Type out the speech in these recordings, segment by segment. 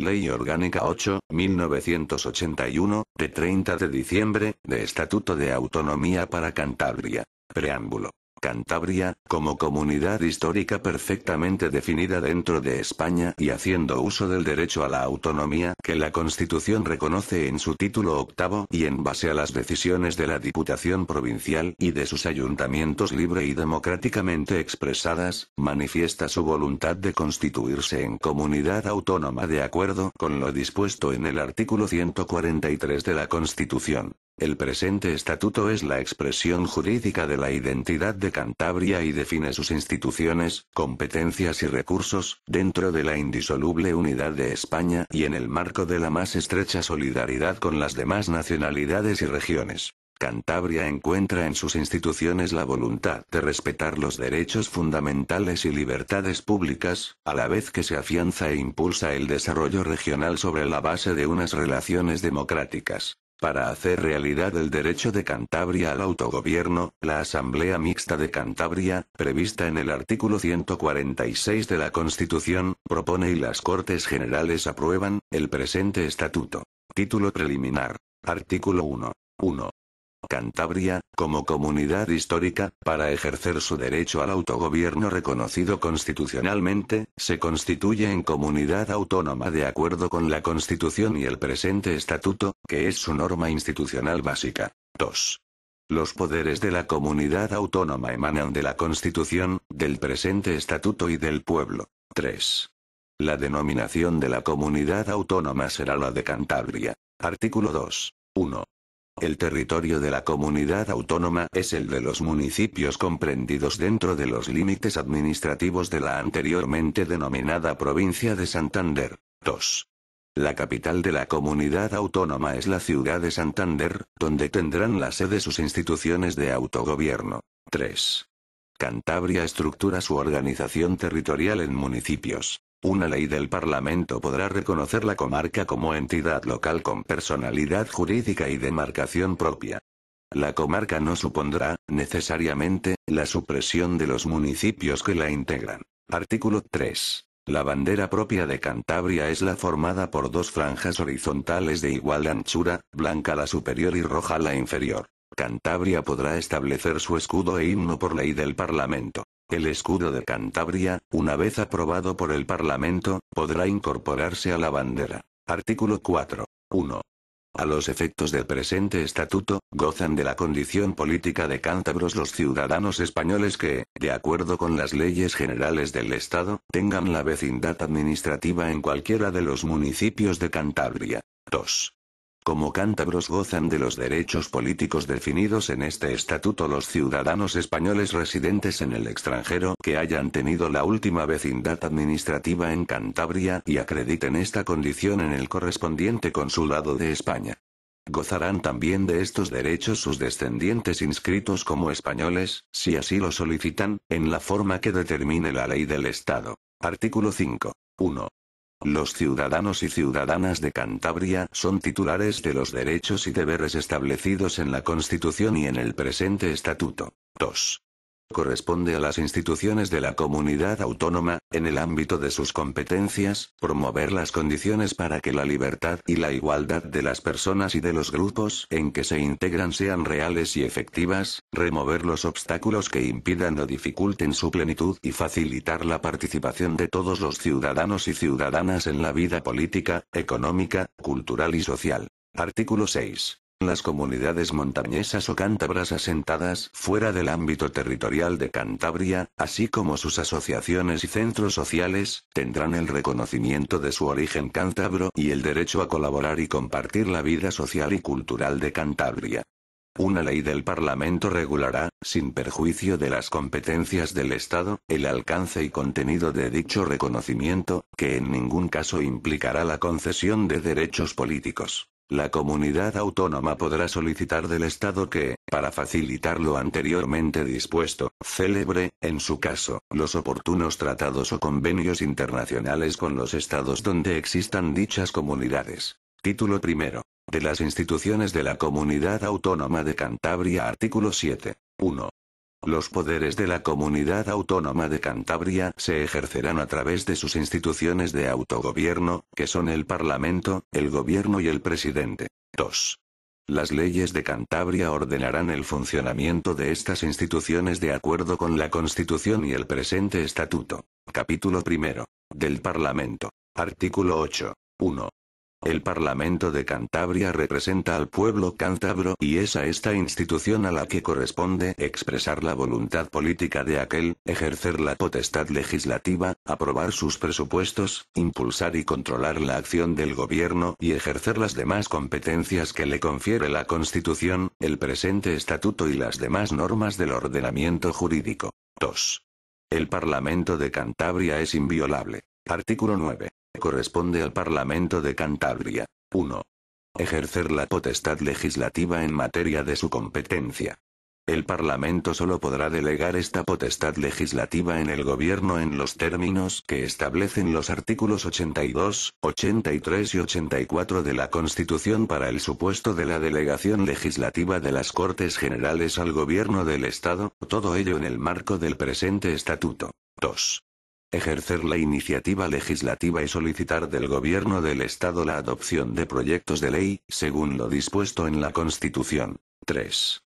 Ley Orgánica 8, 1981, de 30 de diciembre, de Estatuto de Autonomía para Cantabria. Preámbulo. Cantabria, como comunidad histórica perfectamente definida dentro de España y haciendo uso del derecho a la autonomía que la Constitución reconoce en su título octavo y en base a las decisiones de la Diputación Provincial y de sus ayuntamientos libre y democráticamente expresadas, manifiesta su voluntad de constituirse en comunidad autónoma de acuerdo con lo dispuesto en el artículo 143 de la Constitución. El presente estatuto es la expresión jurídica de la identidad de Cantabria y define sus instituciones, competencias y recursos, dentro de la indisoluble unidad de España y en el marco de la más estrecha solidaridad con las demás nacionalidades y regiones. Cantabria encuentra en sus instituciones la voluntad de respetar los derechos fundamentales y libertades públicas, a la vez que se afianza e impulsa el desarrollo regional sobre la base de unas relaciones democráticas. Para hacer realidad el derecho de Cantabria al autogobierno, la Asamblea Mixta de Cantabria, prevista en el artículo 146 de la Constitución, propone y las Cortes Generales aprueban, el presente estatuto. Título preliminar. Artículo 1. 1. Cantabria, como comunidad histórica, para ejercer su derecho al autogobierno reconocido constitucionalmente, se constituye en comunidad autónoma de acuerdo con la Constitución y el presente estatuto, que es su norma institucional básica. 2. Los poderes de la comunidad autónoma emanan de la Constitución, del presente estatuto y del pueblo. 3. La denominación de la comunidad autónoma será la de Cantabria. Artículo 2. 1. El territorio de la comunidad autónoma es el de los municipios comprendidos dentro de los límites administrativos de la anteriormente denominada provincia de Santander. 2. La capital de la comunidad autónoma es la ciudad de Santander, donde tendrán la sede sus instituciones de autogobierno. 3. Cantabria estructura su organización territorial en municipios. Una ley del Parlamento podrá reconocer la comarca como entidad local con personalidad jurídica y demarcación propia. La comarca no supondrá, necesariamente, la supresión de los municipios que la integran. Artículo 3. La bandera propia de Cantabria es la formada por dos franjas horizontales de igual anchura, blanca la superior y roja la inferior. Cantabria podrá establecer su escudo e himno por ley del Parlamento. El escudo de Cantabria, una vez aprobado por el Parlamento, podrá incorporarse a la bandera. Artículo 4. 1. A los efectos del presente estatuto, gozan de la condición política de cántabros los ciudadanos españoles que, de acuerdo con las leyes generales del Estado, tengan la vecindad administrativa en cualquiera de los municipios de Cantabria. 2. Como cántabros gozan de los derechos políticos definidos en este estatuto los ciudadanos españoles residentes en el extranjero que hayan tenido la última vecindad administrativa en Cantabria y acrediten esta condición en el correspondiente consulado de España. Gozarán también de estos derechos sus descendientes inscritos como españoles, si así lo solicitan, en la forma que determine la ley del Estado. Artículo 5. 1. Los ciudadanos y ciudadanas de Cantabria son titulares de los derechos y deberes establecidos en la Constitución y en el presente Estatuto. 2 corresponde a las instituciones de la comunidad autónoma, en el ámbito de sus competencias, promover las condiciones para que la libertad y la igualdad de las personas y de los grupos en que se integran sean reales y efectivas, remover los obstáculos que impidan o dificulten su plenitud y facilitar la participación de todos los ciudadanos y ciudadanas en la vida política, económica, cultural y social. Artículo 6. Las comunidades montañesas o cántabras asentadas fuera del ámbito territorial de Cantabria, así como sus asociaciones y centros sociales, tendrán el reconocimiento de su origen cántabro y el derecho a colaborar y compartir la vida social y cultural de Cantabria. Una ley del Parlamento regulará, sin perjuicio de las competencias del Estado, el alcance y contenido de dicho reconocimiento, que en ningún caso implicará la concesión de derechos políticos. La comunidad autónoma podrá solicitar del Estado que, para facilitar lo anteriormente dispuesto, celebre, en su caso, los oportunos tratados o convenios internacionales con los Estados donde existan dichas comunidades. Título primero. De las instituciones de la Comunidad Autónoma de Cantabria. Artículo 7. 1. Los poderes de la Comunidad Autónoma de Cantabria se ejercerán a través de sus instituciones de autogobierno, que son el Parlamento, el Gobierno y el Presidente. 2. Las leyes de Cantabria ordenarán el funcionamiento de estas instituciones de acuerdo con la Constitución y el presente Estatuto. Capítulo primero. Del Parlamento. Artículo 8. 1. El Parlamento de Cantabria representa al pueblo cántabro y es a esta institución a la que corresponde expresar la voluntad política de aquel, ejercer la potestad legislativa, aprobar sus presupuestos, impulsar y controlar la acción del gobierno y ejercer las demás competencias que le confiere la Constitución, el presente estatuto y las demás normas del ordenamiento jurídico. 2. El Parlamento de Cantabria es inviolable. Artículo 9 corresponde al Parlamento de Cantabria. 1. Ejercer la potestad legislativa en materia de su competencia. El Parlamento solo podrá delegar esta potestad legislativa en el Gobierno en los términos que establecen los artículos 82, 83 y 84 de la Constitución para el supuesto de la delegación legislativa de las Cortes Generales al Gobierno del Estado, todo ello en el marco del presente Estatuto. 2 ejercer la iniciativa legislativa y solicitar del Gobierno del Estado la adopción de proyectos de ley, según lo dispuesto en la Constitución. 3.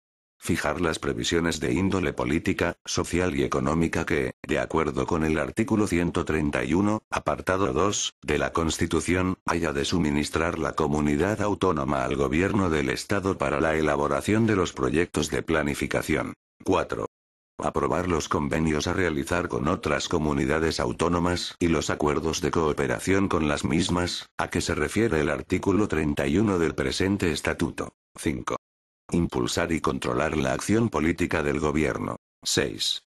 Fijar las previsiones de índole política, social y económica que, de acuerdo con el artículo 131, apartado 2, de la Constitución, haya de suministrar la comunidad autónoma al gobierno del Estado para la elaboración de los proyectos de planificación. 4 aprobar los convenios a realizar con otras comunidades autónomas y los acuerdos de cooperación con las mismas, a que se refiere el artículo 31 del presente estatuto. 5. Impulsar y controlar la acción política del gobierno. 6.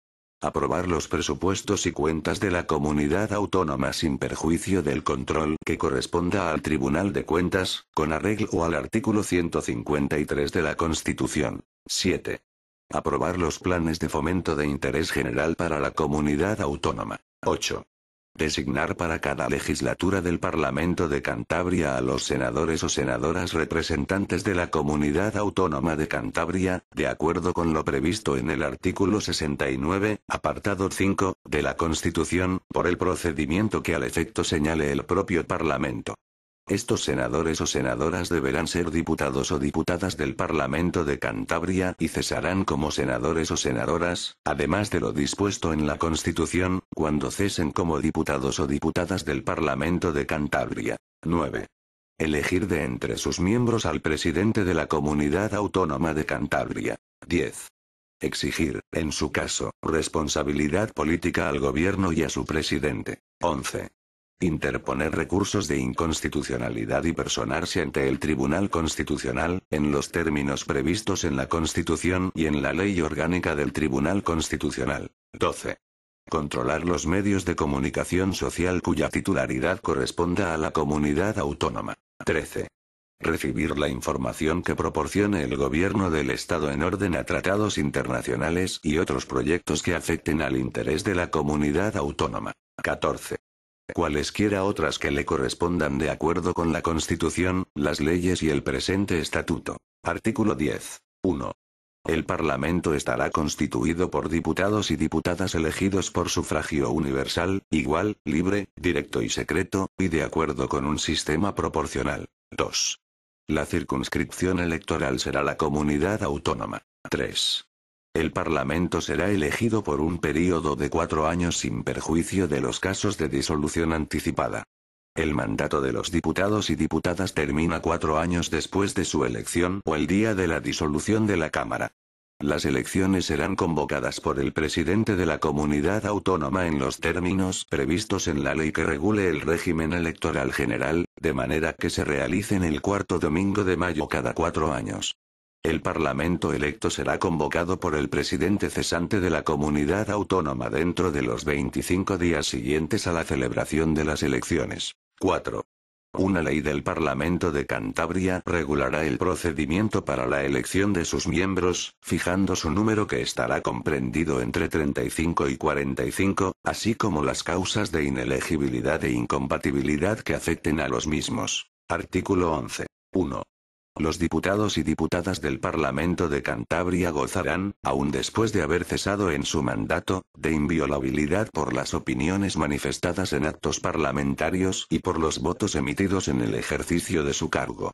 Aprobar los presupuestos y cuentas de la comunidad autónoma sin perjuicio del control que corresponda al Tribunal de Cuentas, con arreglo al artículo 153 de la Constitución. 7 Aprobar los planes de fomento de interés general para la comunidad autónoma. 8. Designar para cada legislatura del Parlamento de Cantabria a los senadores o senadoras representantes de la comunidad autónoma de Cantabria, de acuerdo con lo previsto en el artículo 69, apartado 5, de la Constitución, por el procedimiento que al efecto señale el propio Parlamento. Estos senadores o senadoras deberán ser diputados o diputadas del Parlamento de Cantabria y cesarán como senadores o senadoras, además de lo dispuesto en la Constitución, cuando cesen como diputados o diputadas del Parlamento de Cantabria. 9. Elegir de entre sus miembros al presidente de la Comunidad Autónoma de Cantabria. 10 exigir, en su caso, responsabilidad política al gobierno y a su presidente. 11 interponer recursos de inconstitucionalidad y personarse ante el Tribunal Constitucional, en los términos previstos en la Constitución y en la Ley Orgánica del Tribunal Constitucional. 12. Controlar los medios de comunicación social cuya titularidad corresponda a la comunidad autónoma. 13. Recibir la información que proporcione el gobierno del Estado en orden a tratados internacionales y otros proyectos que afecten al interés de la comunidad autónoma. 14 cualesquiera otras que le correspondan de acuerdo con la Constitución, las leyes y el presente estatuto. Artículo 10. 1. El Parlamento estará constituido por diputados y diputadas elegidos por sufragio universal, igual, libre, directo y secreto, y de acuerdo con un sistema proporcional. 2. La circunscripción electoral será la comunidad autónoma. 3. El Parlamento será elegido por un período de cuatro años sin perjuicio de los casos de disolución anticipada. El mandato de los diputados y diputadas termina cuatro años después de su elección o el día de la disolución de la Cámara. Las elecciones serán convocadas por el presidente de la comunidad autónoma en los términos previstos en la ley que regule el régimen electoral general, de manera que se realicen el cuarto domingo de mayo cada cuatro años. El Parlamento electo será convocado por el presidente cesante de la comunidad autónoma dentro de los 25 días siguientes a la celebración de las elecciones. 4. Una ley del Parlamento de Cantabria regulará el procedimiento para la elección de sus miembros, fijando su número que estará comprendido entre 35 y 45, así como las causas de inelegibilidad e incompatibilidad que afecten a los mismos. Artículo 11. 1. Los diputados y diputadas del Parlamento de Cantabria gozarán, aun después de haber cesado en su mandato, de inviolabilidad por las opiniones manifestadas en actos parlamentarios y por los votos emitidos en el ejercicio de su cargo.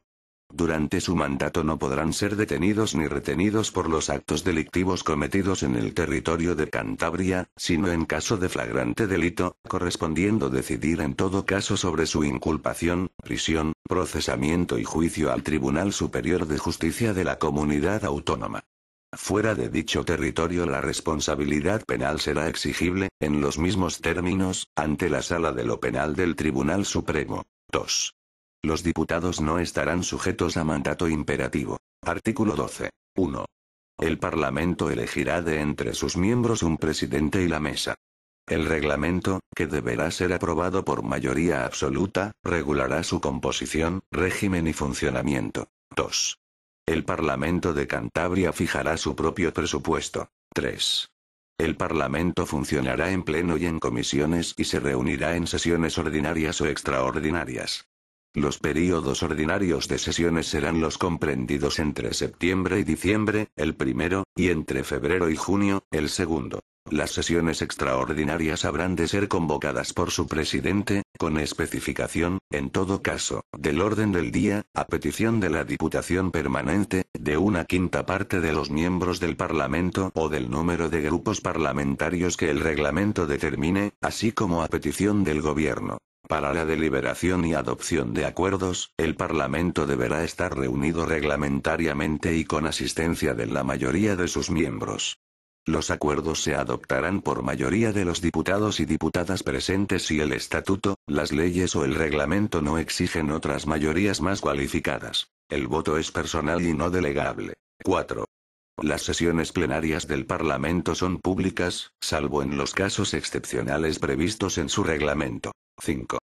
Durante su mandato no podrán ser detenidos ni retenidos por los actos delictivos cometidos en el territorio de Cantabria, sino en caso de flagrante delito, correspondiendo decidir en todo caso sobre su inculpación, prisión, procesamiento y juicio al Tribunal Superior de Justicia de la Comunidad Autónoma. Fuera de dicho territorio la responsabilidad penal será exigible, en los mismos términos, ante la sala de lo penal del Tribunal Supremo. 2. Los diputados no estarán sujetos a mandato imperativo. Artículo 12. 1. El Parlamento elegirá de entre sus miembros un presidente y la mesa. El reglamento, que deberá ser aprobado por mayoría absoluta, regulará su composición, régimen y funcionamiento. 2. El Parlamento de Cantabria fijará su propio presupuesto. 3. El Parlamento funcionará en pleno y en comisiones y se reunirá en sesiones ordinarias o extraordinarias. Los períodos ordinarios de sesiones serán los comprendidos entre septiembre y diciembre, el primero, y entre febrero y junio, el segundo. Las sesiones extraordinarias habrán de ser convocadas por su presidente, con especificación, en todo caso, del orden del día, a petición de la Diputación Permanente, de una quinta parte de los miembros del Parlamento o del número de grupos parlamentarios que el reglamento determine, así como a petición del Gobierno. Para la deliberación y adopción de acuerdos, el Parlamento deberá estar reunido reglamentariamente y con asistencia de la mayoría de sus miembros. Los acuerdos se adoptarán por mayoría de los diputados y diputadas presentes si el estatuto, las leyes o el reglamento no exigen otras mayorías más cualificadas. El voto es personal y no delegable. 4. Las sesiones plenarias del Parlamento son públicas, salvo en los casos excepcionales previstos en su reglamento. 5.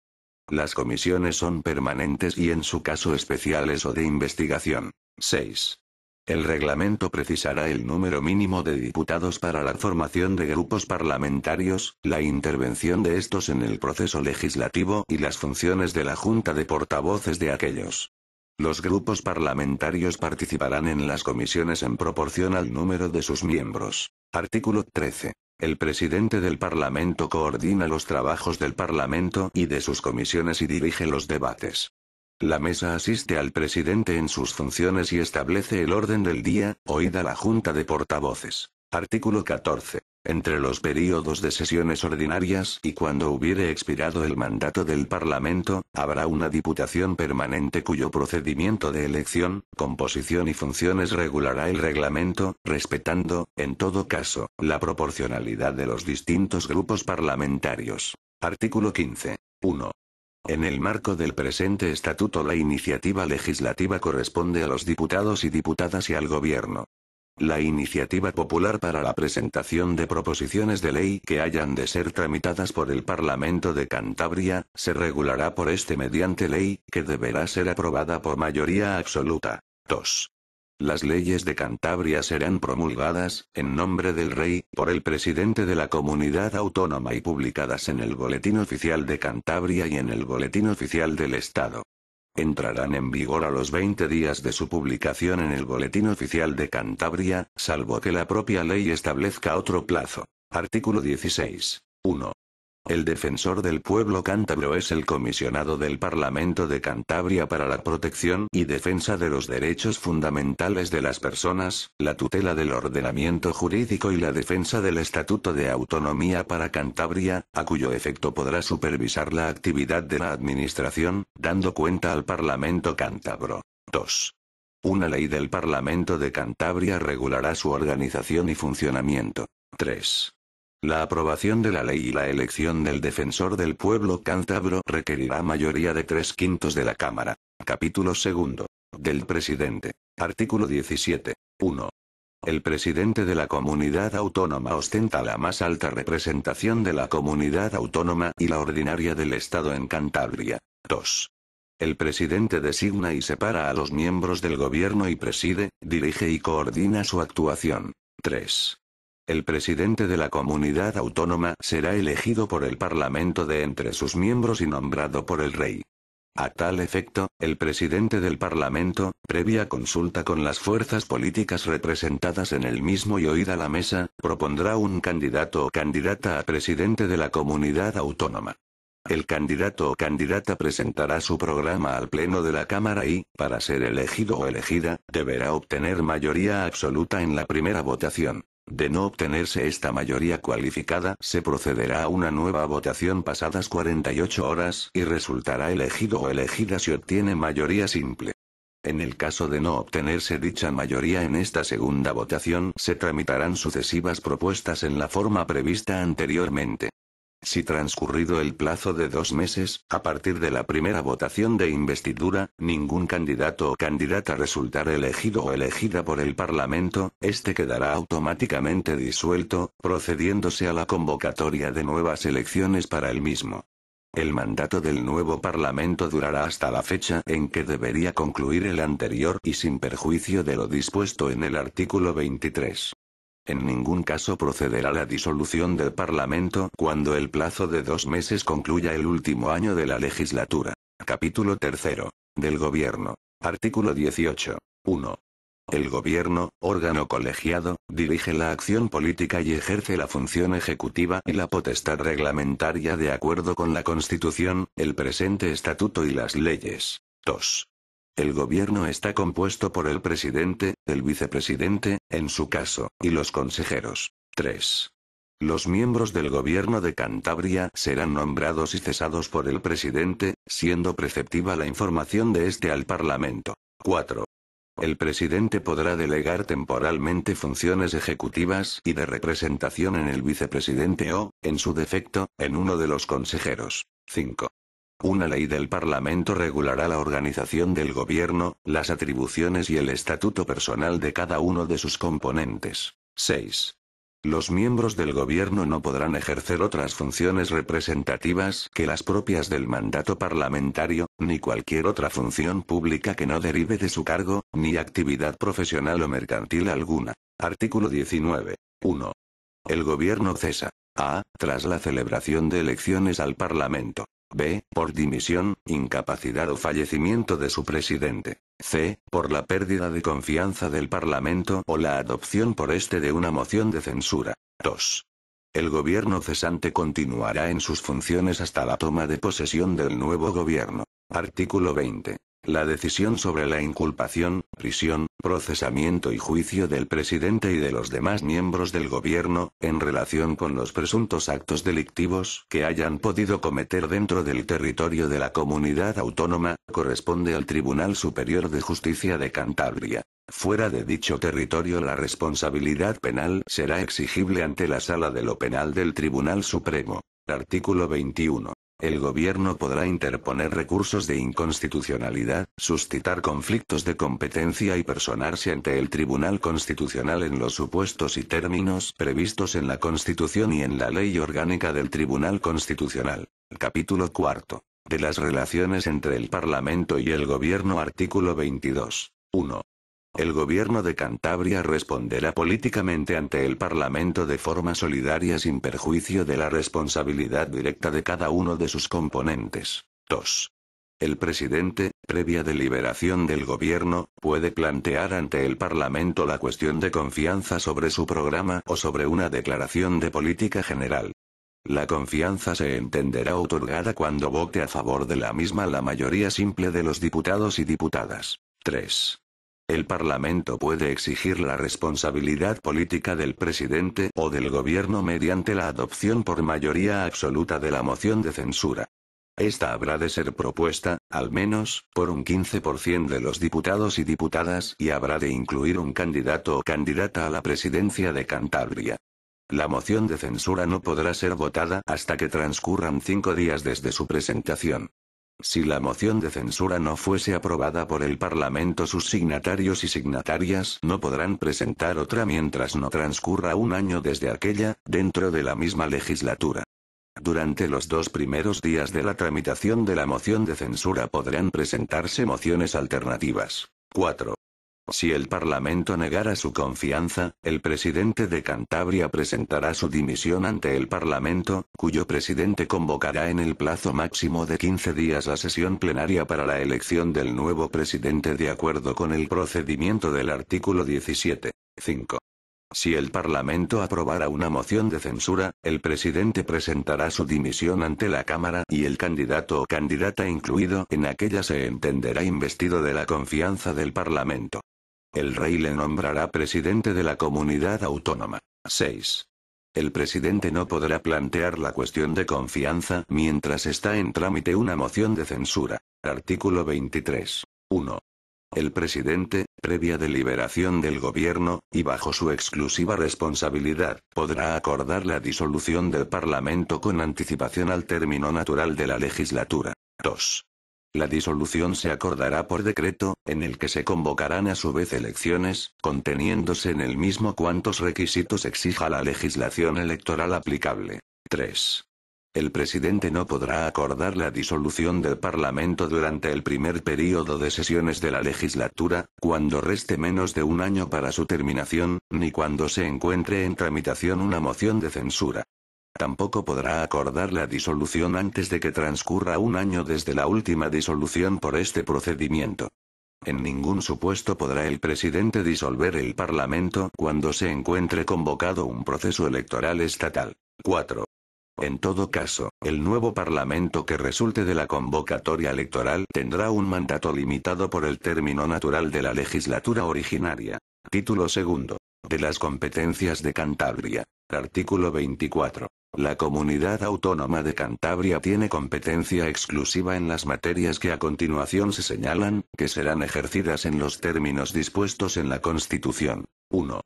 Las comisiones son permanentes y en su caso especiales o de investigación. 6. El reglamento precisará el número mínimo de diputados para la formación de grupos parlamentarios, la intervención de estos en el proceso legislativo y las funciones de la Junta de Portavoces de aquellos. Los grupos parlamentarios participarán en las comisiones en proporción al número de sus miembros. Artículo 13. El presidente del Parlamento coordina los trabajos del Parlamento y de sus comisiones y dirige los debates. La mesa asiste al presidente en sus funciones y establece el orden del día, oída la Junta de Portavoces. Artículo 14. Entre los períodos de sesiones ordinarias y cuando hubiere expirado el mandato del Parlamento, habrá una Diputación permanente cuyo procedimiento de elección, composición y funciones regulará el reglamento, respetando, en todo caso, la proporcionalidad de los distintos grupos parlamentarios. Artículo 15. 1. En el marco del presente estatuto la iniciativa legislativa corresponde a los diputados y diputadas y al gobierno. La iniciativa popular para la presentación de proposiciones de ley que hayan de ser tramitadas por el Parlamento de Cantabria, se regulará por este mediante ley, que deberá ser aprobada por mayoría absoluta. 2. Las leyes de Cantabria serán promulgadas, en nombre del Rey, por el presidente de la comunidad autónoma y publicadas en el Boletín Oficial de Cantabria y en el Boletín Oficial del Estado. Entrarán en vigor a los 20 días de su publicación en el Boletín Oficial de Cantabria, salvo que la propia ley establezca otro plazo. Artículo 16. 1. El defensor del pueblo cántabro es el comisionado del Parlamento de Cantabria para la protección y defensa de los derechos fundamentales de las personas, la tutela del ordenamiento jurídico y la defensa del Estatuto de Autonomía para Cantabria, a cuyo efecto podrá supervisar la actividad de la Administración, dando cuenta al Parlamento cántabro. 2. Una ley del Parlamento de Cantabria regulará su organización y funcionamiento. 3. La aprobación de la ley y la elección del defensor del pueblo cántabro requerirá mayoría de tres quintos de la Cámara. Capítulo segundo. Del presidente. Artículo 17. 1. El presidente de la comunidad autónoma ostenta la más alta representación de la comunidad autónoma y la ordinaria del Estado en Cantabria. 2. El presidente designa y separa a los miembros del gobierno y preside, dirige y coordina su actuación. 3. El presidente de la comunidad autónoma será elegido por el Parlamento de entre sus miembros y nombrado por el rey. A tal efecto, el presidente del Parlamento, previa consulta con las fuerzas políticas representadas en el mismo y oída la mesa, propondrá un candidato o candidata a presidente de la comunidad autónoma. El candidato o candidata presentará su programa al Pleno de la Cámara y, para ser elegido o elegida, deberá obtener mayoría absoluta en la primera votación. De no obtenerse esta mayoría cualificada, se procederá a una nueva votación pasadas 48 horas y resultará elegido o elegida si obtiene mayoría simple. En el caso de no obtenerse dicha mayoría en esta segunda votación, se tramitarán sucesivas propuestas en la forma prevista anteriormente. Si transcurrido el plazo de dos meses, a partir de la primera votación de investidura, ningún candidato o candidata resultará elegido o elegida por el Parlamento, este quedará automáticamente disuelto, procediéndose a la convocatoria de nuevas elecciones para el mismo. El mandato del nuevo Parlamento durará hasta la fecha en que debería concluir el anterior y sin perjuicio de lo dispuesto en el artículo 23. En ningún caso procederá la disolución del Parlamento cuando el plazo de dos meses concluya el último año de la legislatura. Capítulo 3. Del Gobierno. Artículo 18. 1. El Gobierno, órgano colegiado, dirige la acción política y ejerce la función ejecutiva y la potestad reglamentaria de acuerdo con la Constitución, el presente estatuto y las leyes. 2. El gobierno está compuesto por el presidente, el vicepresidente, en su caso, y los consejeros. 3. Los miembros del gobierno de Cantabria serán nombrados y cesados por el presidente, siendo preceptiva la información de este al Parlamento. 4. El presidente podrá delegar temporalmente funciones ejecutivas y de representación en el vicepresidente o, en su defecto, en uno de los consejeros. 5. Una ley del Parlamento regulará la organización del gobierno, las atribuciones y el estatuto personal de cada uno de sus componentes. 6. Los miembros del gobierno no podrán ejercer otras funciones representativas que las propias del mandato parlamentario, ni cualquier otra función pública que no derive de su cargo, ni actividad profesional o mercantil alguna. Artículo 19. 1. El gobierno cesa. A. Tras la celebración de elecciones al Parlamento. B. Por dimisión, incapacidad o fallecimiento de su presidente. C. Por la pérdida de confianza del Parlamento o la adopción por este de una moción de censura. 2. El gobierno cesante continuará en sus funciones hasta la toma de posesión del nuevo gobierno. Artículo 20. La decisión sobre la inculpación, prisión, procesamiento y juicio del presidente y de los demás miembros del gobierno, en relación con los presuntos actos delictivos que hayan podido cometer dentro del territorio de la comunidad autónoma, corresponde al Tribunal Superior de Justicia de Cantabria. Fuera de dicho territorio la responsabilidad penal será exigible ante la Sala de lo Penal del Tribunal Supremo. Artículo 21 el gobierno podrá interponer recursos de inconstitucionalidad, suscitar conflictos de competencia y personarse ante el Tribunal Constitucional en los supuestos y términos previstos en la Constitución y en la Ley Orgánica del Tribunal Constitucional. Capítulo cuarto. De las relaciones entre el Parlamento y el Gobierno. Artículo 22. 1. El gobierno de Cantabria responderá políticamente ante el Parlamento de forma solidaria sin perjuicio de la responsabilidad directa de cada uno de sus componentes. 2. El presidente, previa deliberación del gobierno, puede plantear ante el Parlamento la cuestión de confianza sobre su programa o sobre una declaración de política general. La confianza se entenderá otorgada cuando vote a favor de la misma la mayoría simple de los diputados y diputadas. 3. El Parlamento puede exigir la responsabilidad política del presidente o del gobierno mediante la adopción por mayoría absoluta de la moción de censura. Esta habrá de ser propuesta, al menos, por un 15% de los diputados y diputadas y habrá de incluir un candidato o candidata a la presidencia de Cantabria. La moción de censura no podrá ser votada hasta que transcurran cinco días desde su presentación. Si la moción de censura no fuese aprobada por el Parlamento, sus signatarios y signatarias no podrán presentar otra mientras no transcurra un año desde aquella, dentro de la misma legislatura. Durante los dos primeros días de la tramitación de la moción de censura podrán presentarse mociones alternativas. 4. Si el Parlamento negara su confianza, el presidente de Cantabria presentará su dimisión ante el Parlamento, cuyo presidente convocará en el plazo máximo de 15 días la sesión plenaria para la elección del nuevo presidente de acuerdo con el procedimiento del artículo 17. Si el Parlamento aprobara una moción de censura, el presidente presentará su dimisión ante la Cámara y el candidato o candidata incluido en aquella se entenderá investido de la confianza del Parlamento. El rey le nombrará presidente de la comunidad autónoma. 6. El presidente no podrá plantear la cuestión de confianza mientras está en trámite una moción de censura. Artículo 23. 1. El presidente, previa deliberación del gobierno, y bajo su exclusiva responsabilidad, podrá acordar la disolución del Parlamento con anticipación al término natural de la legislatura. 2. La disolución se acordará por decreto, en el que se convocarán a su vez elecciones, conteniéndose en el mismo cuantos requisitos exija la legislación electoral aplicable. 3. El presidente no podrá acordar la disolución del Parlamento durante el primer período de sesiones de la legislatura, cuando reste menos de un año para su terminación, ni cuando se encuentre en tramitación una moción de censura. Tampoco podrá acordar la disolución antes de que transcurra un año desde la última disolución por este procedimiento. En ningún supuesto podrá el presidente disolver el Parlamento cuando se encuentre convocado un proceso electoral estatal. 4. En todo caso, el nuevo Parlamento que resulte de la convocatoria electoral tendrá un mandato limitado por el término natural de la legislatura originaria. Título segundo. De las competencias de Cantabria. Artículo 24. La comunidad autónoma de Cantabria tiene competencia exclusiva en las materias que a continuación se señalan, que serán ejercidas en los términos dispuestos en la Constitución. 1.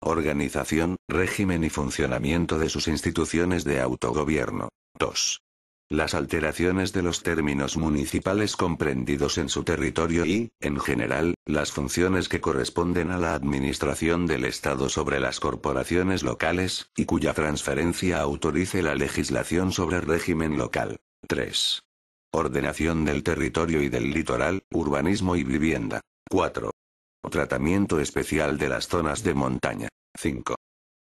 Organización, régimen y funcionamiento de sus instituciones de autogobierno. 2. Las alteraciones de los términos municipales comprendidos en su territorio y, en general, las funciones que corresponden a la administración del Estado sobre las corporaciones locales, y cuya transferencia autorice la legislación sobre régimen local. 3. Ordenación del territorio y del litoral, urbanismo y vivienda. 4. Tratamiento especial de las zonas de montaña. 5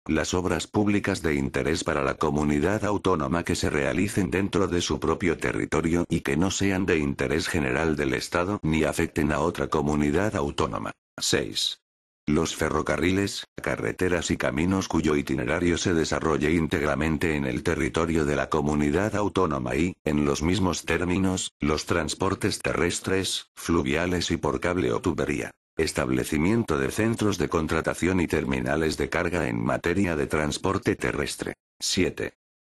las obras públicas de interés para la comunidad autónoma que se realicen dentro de su propio territorio y que no sean de interés general del Estado ni afecten a otra comunidad autónoma. 6. Los ferrocarriles, carreteras y caminos cuyo itinerario se desarrolle íntegramente en el territorio de la comunidad autónoma y, en los mismos términos, los transportes terrestres, fluviales y por cable o tubería. Establecimiento de centros de contratación y terminales de carga en materia de transporte terrestre. 7.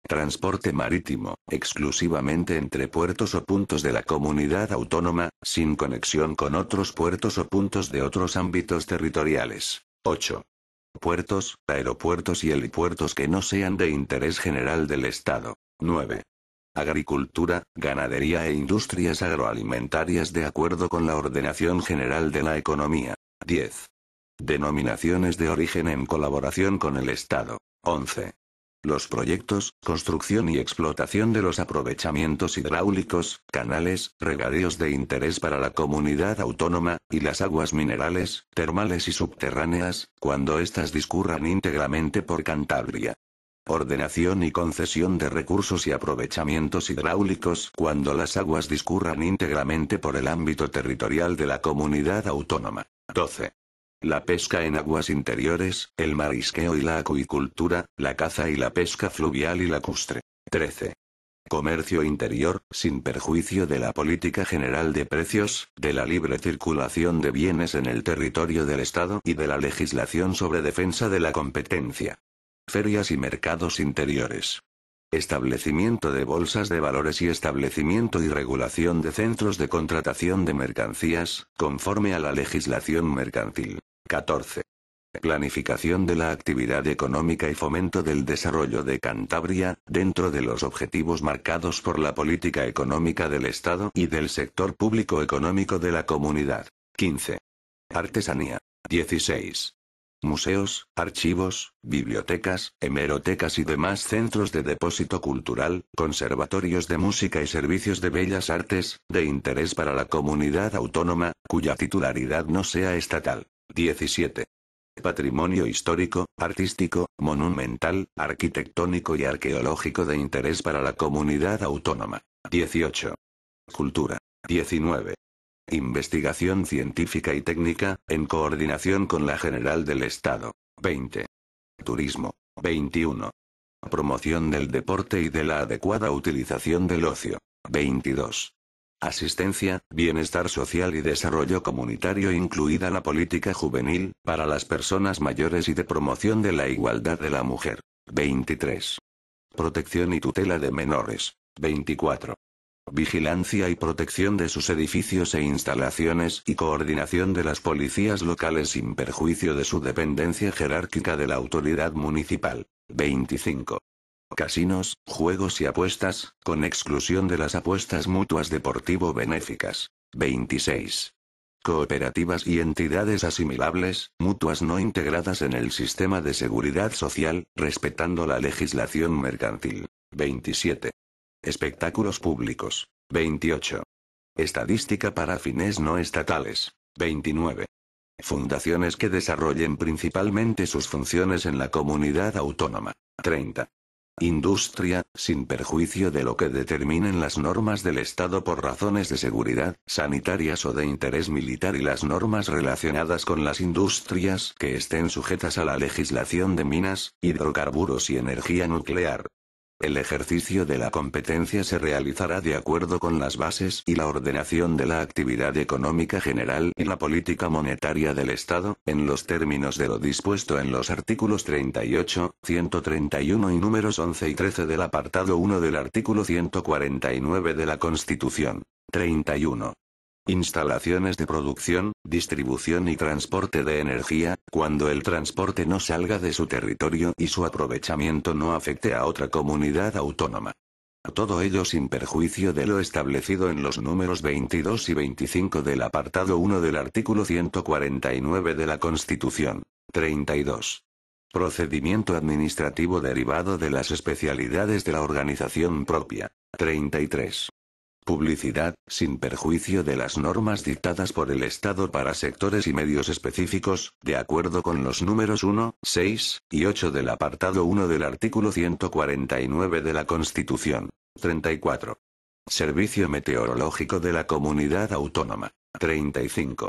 Transporte marítimo, exclusivamente entre puertos o puntos de la comunidad autónoma, sin conexión con otros puertos o puntos de otros ámbitos territoriales. 8. Puertos, aeropuertos y helipuertos que no sean de interés general del Estado. 9. Agricultura, ganadería e industrias agroalimentarias de acuerdo con la Ordenación General de la Economía. 10. Denominaciones de origen en colaboración con el Estado. 11. Los proyectos, construcción y explotación de los aprovechamientos hidráulicos, canales, regadíos de interés para la comunidad autónoma, y las aguas minerales, termales y subterráneas, cuando éstas discurran íntegramente por Cantabria ordenación y concesión de recursos y aprovechamientos hidráulicos cuando las aguas discurran íntegramente por el ámbito territorial de la comunidad autónoma. 12. La pesca en aguas interiores, el marisqueo y la acuicultura, la caza y la pesca fluvial y lacustre. 13. Comercio interior, sin perjuicio de la política general de precios, de la libre circulación de bienes en el territorio del Estado y de la legislación sobre defensa de la competencia ferias y mercados interiores. Establecimiento de bolsas de valores y establecimiento y regulación de centros de contratación de mercancías, conforme a la legislación mercantil. 14. Planificación de la actividad económica y fomento del desarrollo de Cantabria, dentro de los objetivos marcados por la política económica del Estado y del sector público económico de la comunidad. 15. Artesanía. 16 museos, archivos, bibliotecas, hemerotecas y demás centros de depósito cultural, conservatorios de música y servicios de bellas artes, de interés para la comunidad autónoma, cuya titularidad no sea estatal. 17. Patrimonio histórico, artístico, monumental, arquitectónico y arqueológico de interés para la comunidad autónoma. 18. Cultura. 19. Investigación Científica y Técnica, en coordinación con la General del Estado. 20. Turismo. 21. Promoción del deporte y de la adecuada utilización del ocio. 22. Asistencia, bienestar social y desarrollo comunitario incluida la política juvenil, para las personas mayores y de promoción de la igualdad de la mujer. 23. Protección y tutela de menores. 24 vigilancia y protección de sus edificios e instalaciones y coordinación de las policías locales sin perjuicio de su dependencia jerárquica de la autoridad municipal. 25. Casinos, juegos y apuestas, con exclusión de las apuestas mutuas deportivo-benéficas. 26. Cooperativas y entidades asimilables, mutuas no integradas en el sistema de seguridad social, respetando la legislación mercantil. 27. Espectáculos públicos. 28. Estadística para fines no estatales. 29. Fundaciones que desarrollen principalmente sus funciones en la comunidad autónoma. 30. Industria, sin perjuicio de lo que determinen las normas del Estado por razones de seguridad, sanitarias o de interés militar y las normas relacionadas con las industrias que estén sujetas a la legislación de minas, hidrocarburos y energía nuclear. El ejercicio de la competencia se realizará de acuerdo con las bases y la ordenación de la actividad económica general y la política monetaria del Estado, en los términos de lo dispuesto en los artículos 38, 131 y números 11 y 13 del apartado 1 del artículo 149 de la Constitución. 31 instalaciones de producción, distribución y transporte de energía, cuando el transporte no salga de su territorio y su aprovechamiento no afecte a otra comunidad autónoma. Todo ello sin perjuicio de lo establecido en los números 22 y 25 del apartado 1 del artículo 149 de la Constitución. 32. Procedimiento administrativo derivado de las especialidades de la organización propia. 33 publicidad, sin perjuicio de las normas dictadas por el Estado para sectores y medios específicos, de acuerdo con los números 1, 6 y 8 del apartado 1 del artículo 149 de la Constitución. 34. Servicio Meteorológico de la Comunidad Autónoma. 35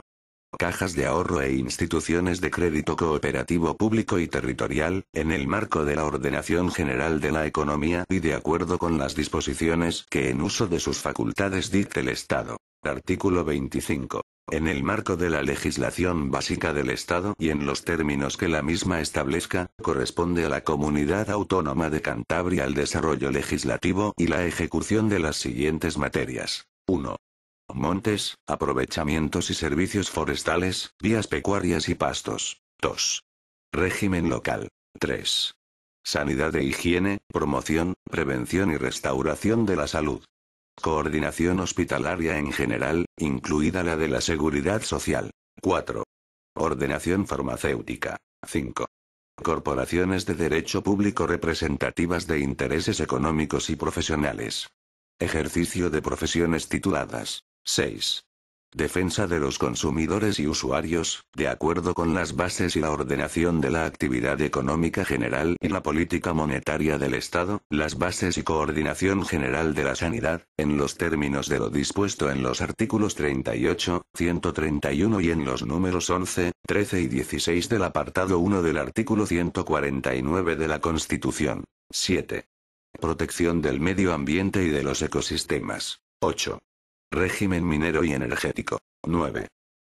cajas de ahorro e instituciones de crédito cooperativo público y territorial, en el marco de la ordenación general de la economía y de acuerdo con las disposiciones que en uso de sus facultades dicte el Estado. Artículo 25. En el marco de la legislación básica del Estado y en los términos que la misma establezca, corresponde a la comunidad autónoma de Cantabria el desarrollo legislativo y la ejecución de las siguientes materias. 1. Montes, aprovechamientos y servicios forestales, vías pecuarias y pastos. 2. Régimen local. 3. Sanidad e higiene, promoción, prevención y restauración de la salud. Coordinación hospitalaria en general, incluida la de la seguridad social. 4. Ordenación farmacéutica. 5. Corporaciones de derecho público representativas de intereses económicos y profesionales. Ejercicio de profesiones tituladas. 6. Defensa de los consumidores y usuarios, de acuerdo con las bases y la ordenación de la actividad económica general y la política monetaria del Estado, las bases y coordinación general de la sanidad, en los términos de lo dispuesto en los artículos 38, 131 y en los números 11, 13 y 16 del apartado 1 del artículo 149 de la Constitución. 7. Protección del medio ambiente y de los ecosistemas. 8. Régimen minero y energético. 9.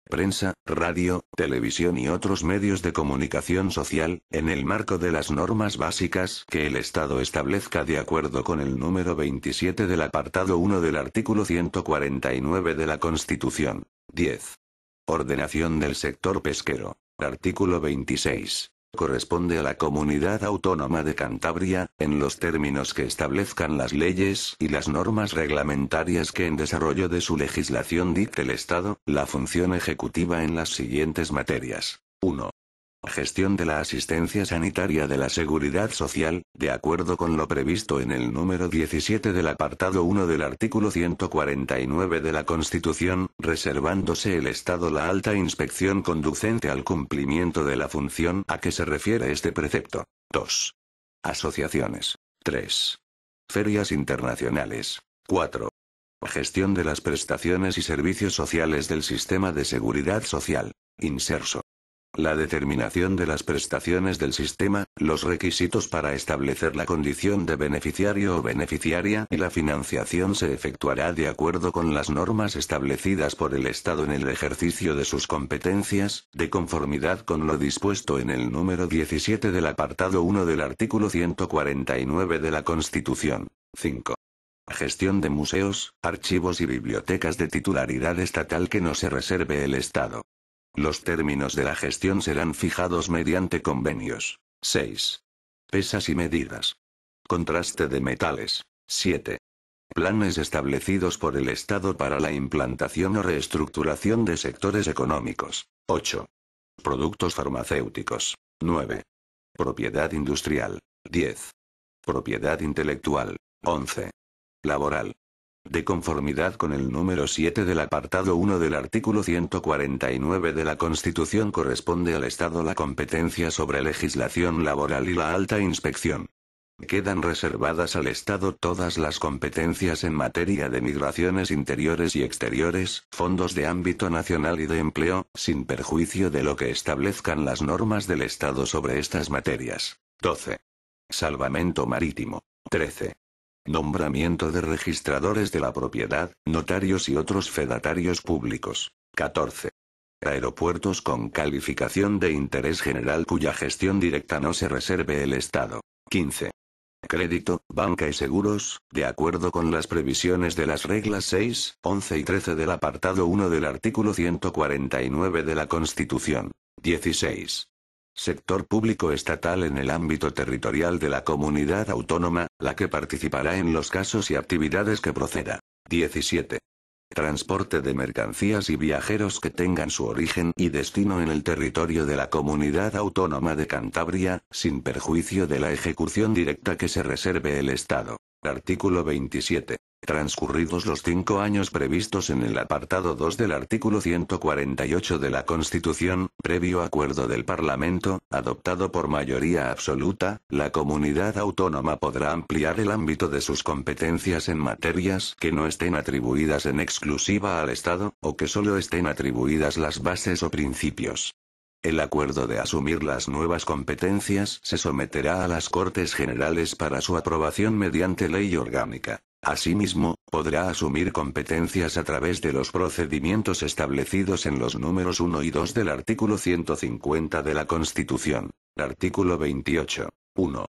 Prensa, radio, televisión y otros medios de comunicación social, en el marco de las normas básicas que el Estado establezca de acuerdo con el número 27 del apartado 1 del artículo 149 de la Constitución. 10. Ordenación del sector pesquero. Artículo 26 corresponde a la comunidad autónoma de Cantabria, en los términos que establezcan las leyes y las normas reglamentarias que en desarrollo de su legislación dicte el Estado, la función ejecutiva en las siguientes materias. 1. Gestión de la asistencia sanitaria de la Seguridad Social, de acuerdo con lo previsto en el número 17 del apartado 1 del artículo 149 de la Constitución, reservándose el Estado la alta inspección conducente al cumplimiento de la función a que se refiere este precepto. 2. Asociaciones. 3. Ferias internacionales. 4. Gestión de las prestaciones y servicios sociales del sistema de seguridad social. Inserso la determinación de las prestaciones del sistema, los requisitos para establecer la condición de beneficiario o beneficiaria y la financiación se efectuará de acuerdo con las normas establecidas por el Estado en el ejercicio de sus competencias, de conformidad con lo dispuesto en el número 17 del apartado 1 del artículo 149 de la Constitución. 5. Gestión de museos, archivos y bibliotecas de titularidad estatal que no se reserve el Estado. Los términos de la gestión serán fijados mediante convenios. 6. Pesas y medidas. Contraste de metales. 7. Planes establecidos por el Estado para la implantación o reestructuración de sectores económicos. 8. Productos farmacéuticos. 9. Propiedad industrial. 10. Propiedad intelectual. 11. Laboral de conformidad con el número 7 del apartado 1 del artículo 149 de la Constitución corresponde al Estado la competencia sobre legislación laboral y la alta inspección. Quedan reservadas al Estado todas las competencias en materia de migraciones interiores y exteriores, fondos de ámbito nacional y de empleo, sin perjuicio de lo que establezcan las normas del Estado sobre estas materias. 12. Salvamento marítimo. 13. Nombramiento de registradores de la propiedad, notarios y otros fedatarios públicos. 14. Aeropuertos con calificación de interés general cuya gestión directa no se reserve el Estado. 15. Crédito, banca y seguros, de acuerdo con las previsiones de las reglas 6, 11 y 13 del apartado 1 del artículo 149 de la Constitución. 16 sector público estatal en el ámbito territorial de la comunidad autónoma, la que participará en los casos y actividades que proceda. 17. Transporte de mercancías y viajeros que tengan su origen y destino en el territorio de la comunidad autónoma de Cantabria, sin perjuicio de la ejecución directa que se reserve el Estado. Artículo 27 transcurridos los cinco años previstos en el apartado 2 del artículo 148 de la Constitución, previo acuerdo del Parlamento, adoptado por mayoría absoluta, la comunidad autónoma podrá ampliar el ámbito de sus competencias en materias que no estén atribuidas en exclusiva al Estado, o que solo estén atribuidas las bases o principios. El acuerdo de asumir las nuevas competencias se someterá a las Cortes Generales para su aprobación mediante ley orgánica. Asimismo, podrá asumir competencias a través de los procedimientos establecidos en los números 1 y 2 del artículo 150 de la Constitución. Artículo 28. 1.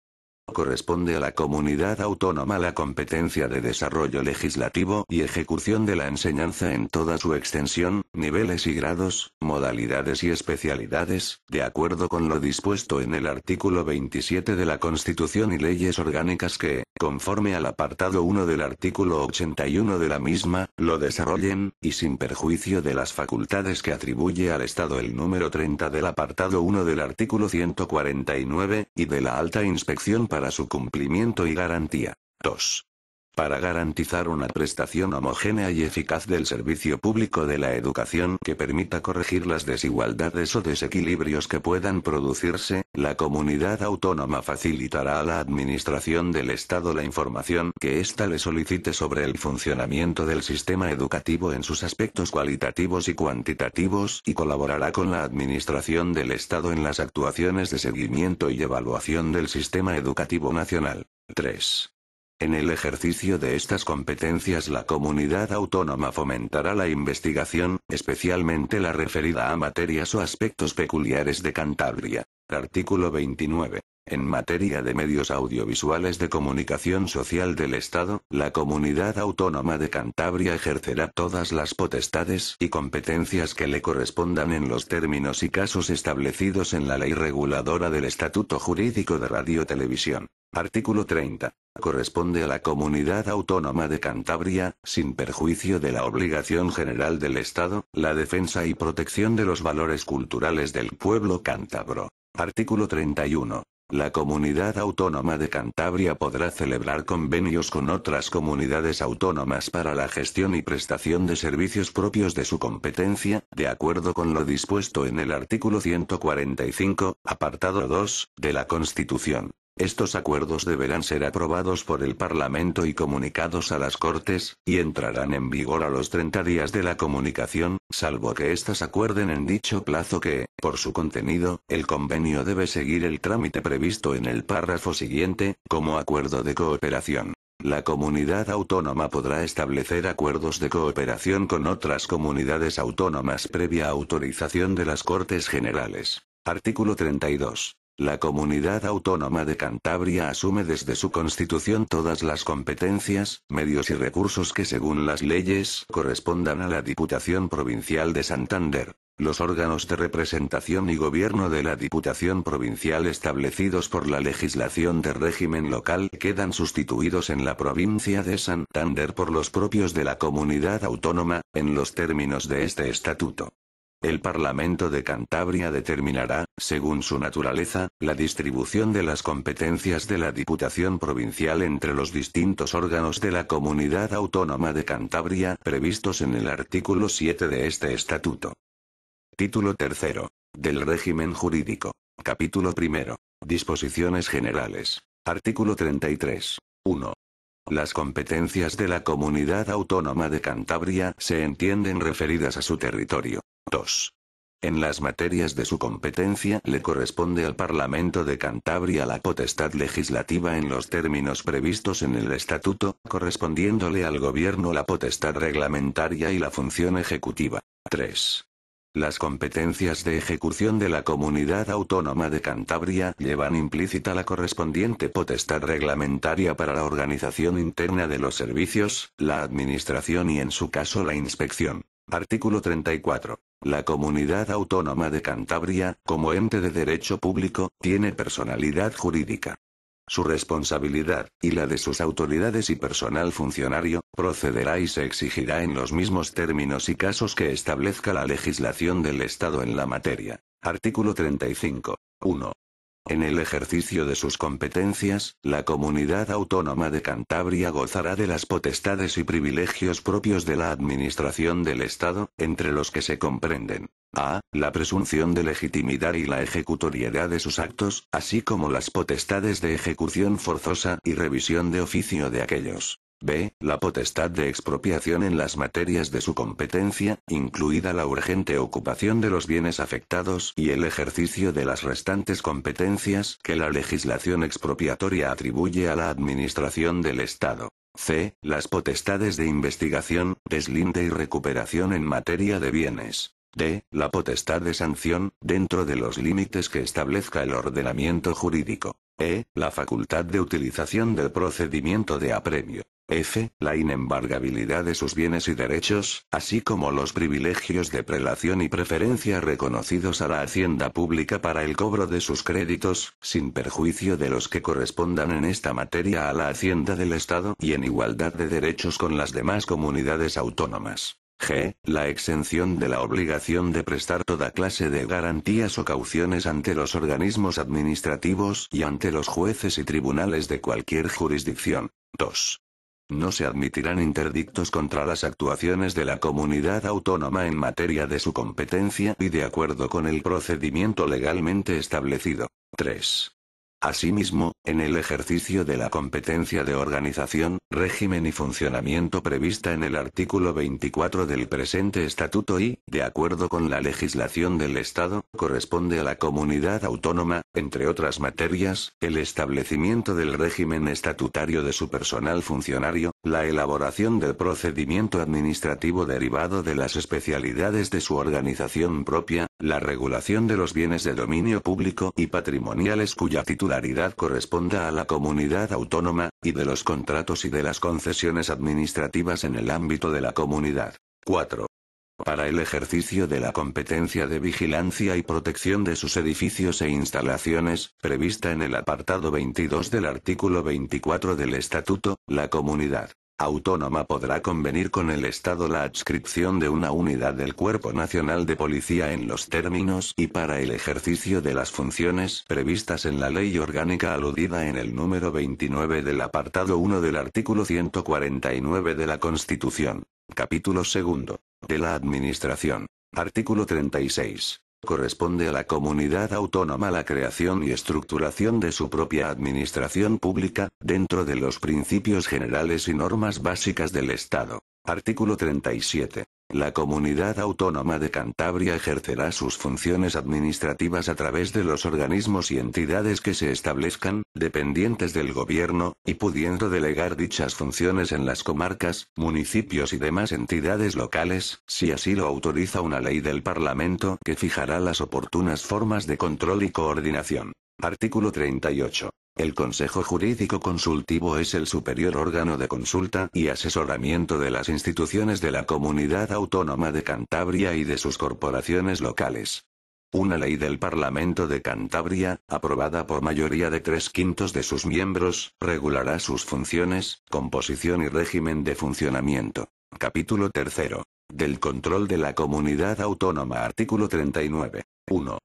Corresponde a la comunidad autónoma la competencia de desarrollo legislativo y ejecución de la enseñanza en toda su extensión, niveles y grados, modalidades y especialidades, de acuerdo con lo dispuesto en el artículo 27 de la Constitución y leyes orgánicas que, conforme al apartado 1 del artículo 81 de la misma, lo desarrollen, y sin perjuicio de las facultades que atribuye al Estado el número 30 del apartado 1 del artículo 149, y de la alta inspección para para su cumplimiento y garantía. 2 para garantizar una prestación homogénea y eficaz del servicio público de la educación que permita corregir las desigualdades o desequilibrios que puedan producirse, la comunidad autónoma facilitará a la Administración del Estado la información que ésta le solicite sobre el funcionamiento del sistema educativo en sus aspectos cualitativos y cuantitativos y colaborará con la Administración del Estado en las actuaciones de seguimiento y evaluación del sistema educativo nacional. 3. En el ejercicio de estas competencias la comunidad autónoma fomentará la investigación, especialmente la referida a materias o aspectos peculiares de Cantabria. Artículo 29. En materia de medios audiovisuales de comunicación social del Estado, la comunidad autónoma de Cantabria ejercerá todas las potestades y competencias que le correspondan en los términos y casos establecidos en la ley reguladora del Estatuto Jurídico de Radio Televisión. Artículo 30 corresponde a la comunidad autónoma de Cantabria, sin perjuicio de la obligación general del Estado, la defensa y protección de los valores culturales del pueblo cántabro. Artículo 31. La comunidad autónoma de Cantabria podrá celebrar convenios con otras comunidades autónomas para la gestión y prestación de servicios propios de su competencia, de acuerdo con lo dispuesto en el artículo 145, apartado 2, de la Constitución. Estos acuerdos deberán ser aprobados por el Parlamento y comunicados a las Cortes, y entrarán en vigor a los 30 días de la comunicación, salvo que éstas acuerden en dicho plazo que, por su contenido, el convenio debe seguir el trámite previsto en el párrafo siguiente, como acuerdo de cooperación. La comunidad autónoma podrá establecer acuerdos de cooperación con otras comunidades autónomas previa autorización de las Cortes Generales. Artículo 32. La comunidad autónoma de Cantabria asume desde su constitución todas las competencias, medios y recursos que según las leyes correspondan a la Diputación Provincial de Santander. Los órganos de representación y gobierno de la Diputación Provincial establecidos por la legislación de régimen local quedan sustituidos en la provincia de Santander por los propios de la comunidad autónoma, en los términos de este estatuto. El Parlamento de Cantabria determinará, según su naturaleza, la distribución de las competencias de la Diputación Provincial entre los distintos órganos de la Comunidad Autónoma de Cantabria previstos en el artículo 7 de este estatuto. Título tercero. Del régimen jurídico. Capítulo primero. Disposiciones generales. Artículo 33. 1. Las competencias de la Comunidad Autónoma de Cantabria se entienden referidas a su territorio 2. En las materias de su competencia le corresponde al Parlamento de Cantabria la potestad legislativa en los términos previstos en el Estatuto, correspondiéndole al Gobierno la potestad reglamentaria y la función ejecutiva. 3. Las competencias de ejecución de la Comunidad Autónoma de Cantabria llevan implícita la correspondiente potestad reglamentaria para la organización interna de los servicios, la administración y en su caso la inspección. Artículo 34. La comunidad autónoma de Cantabria, como ente de derecho público, tiene personalidad jurídica. Su responsabilidad, y la de sus autoridades y personal funcionario, procederá y se exigirá en los mismos términos y casos que establezca la legislación del Estado en la materia. Artículo 35. 1. En el ejercicio de sus competencias, la comunidad autónoma de Cantabria gozará de las potestades y privilegios propios de la Administración del Estado, entre los que se comprenden a. La presunción de legitimidad y la ejecutoriedad de sus actos, así como las potestades de ejecución forzosa y revisión de oficio de aquellos. B. La potestad de expropiación en las materias de su competencia, incluida la urgente ocupación de los bienes afectados y el ejercicio de las restantes competencias que la legislación expropiatoria atribuye a la Administración del Estado. C. Las potestades de investigación, deslinde y recuperación en materia de bienes. D. La potestad de sanción, dentro de los límites que establezca el ordenamiento jurídico. E. La facultad de utilización del procedimiento de apremio. F. La inembargabilidad de sus bienes y derechos, así como los privilegios de prelación y preferencia reconocidos a la hacienda pública para el cobro de sus créditos, sin perjuicio de los que correspondan en esta materia a la hacienda del Estado y en igualdad de derechos con las demás comunidades autónomas. G. La exención de la obligación de prestar toda clase de garantías o cauciones ante los organismos administrativos y ante los jueces y tribunales de cualquier jurisdicción. 2. No se admitirán interdictos contra las actuaciones de la comunidad autónoma en materia de su competencia y de acuerdo con el procedimiento legalmente establecido. 3. Asimismo, en el ejercicio de la competencia de organización, régimen y funcionamiento prevista en el artículo 24 del presente estatuto y, de acuerdo con la legislación del Estado, corresponde a la comunidad autónoma, entre otras materias, el establecimiento del régimen estatutario de su personal funcionario, la elaboración del procedimiento administrativo derivado de las especialidades de su organización propia, la regulación de los bienes de dominio público y patrimoniales cuya titularidad corresponda a la comunidad autónoma, y de los contratos y de las concesiones administrativas en el ámbito de la comunidad. 4. Para el ejercicio de la competencia de vigilancia y protección de sus edificios e instalaciones, prevista en el apartado 22 del artículo 24 del Estatuto, la comunidad Autónoma podrá convenir con el Estado la adscripción de una unidad del Cuerpo Nacional de Policía en los términos y para el ejercicio de las funciones previstas en la ley orgánica aludida en el número 29 del apartado 1 del artículo 149 de la Constitución. Capítulo 2. De la Administración. Artículo 36 corresponde a la comunidad autónoma la creación y estructuración de su propia administración pública, dentro de los principios generales y normas básicas del Estado. Artículo 37. La comunidad autónoma de Cantabria ejercerá sus funciones administrativas a través de los organismos y entidades que se establezcan, dependientes del gobierno, y pudiendo delegar dichas funciones en las comarcas, municipios y demás entidades locales, si así lo autoriza una ley del Parlamento que fijará las oportunas formas de control y coordinación. Artículo 38. El Consejo Jurídico Consultivo es el superior órgano de consulta y asesoramiento de las instituciones de la Comunidad Autónoma de Cantabria y de sus corporaciones locales. Una ley del Parlamento de Cantabria, aprobada por mayoría de tres quintos de sus miembros, regulará sus funciones, composición y régimen de funcionamiento. Capítulo tercero. Del control de la comunidad autónoma. Artículo 39. 1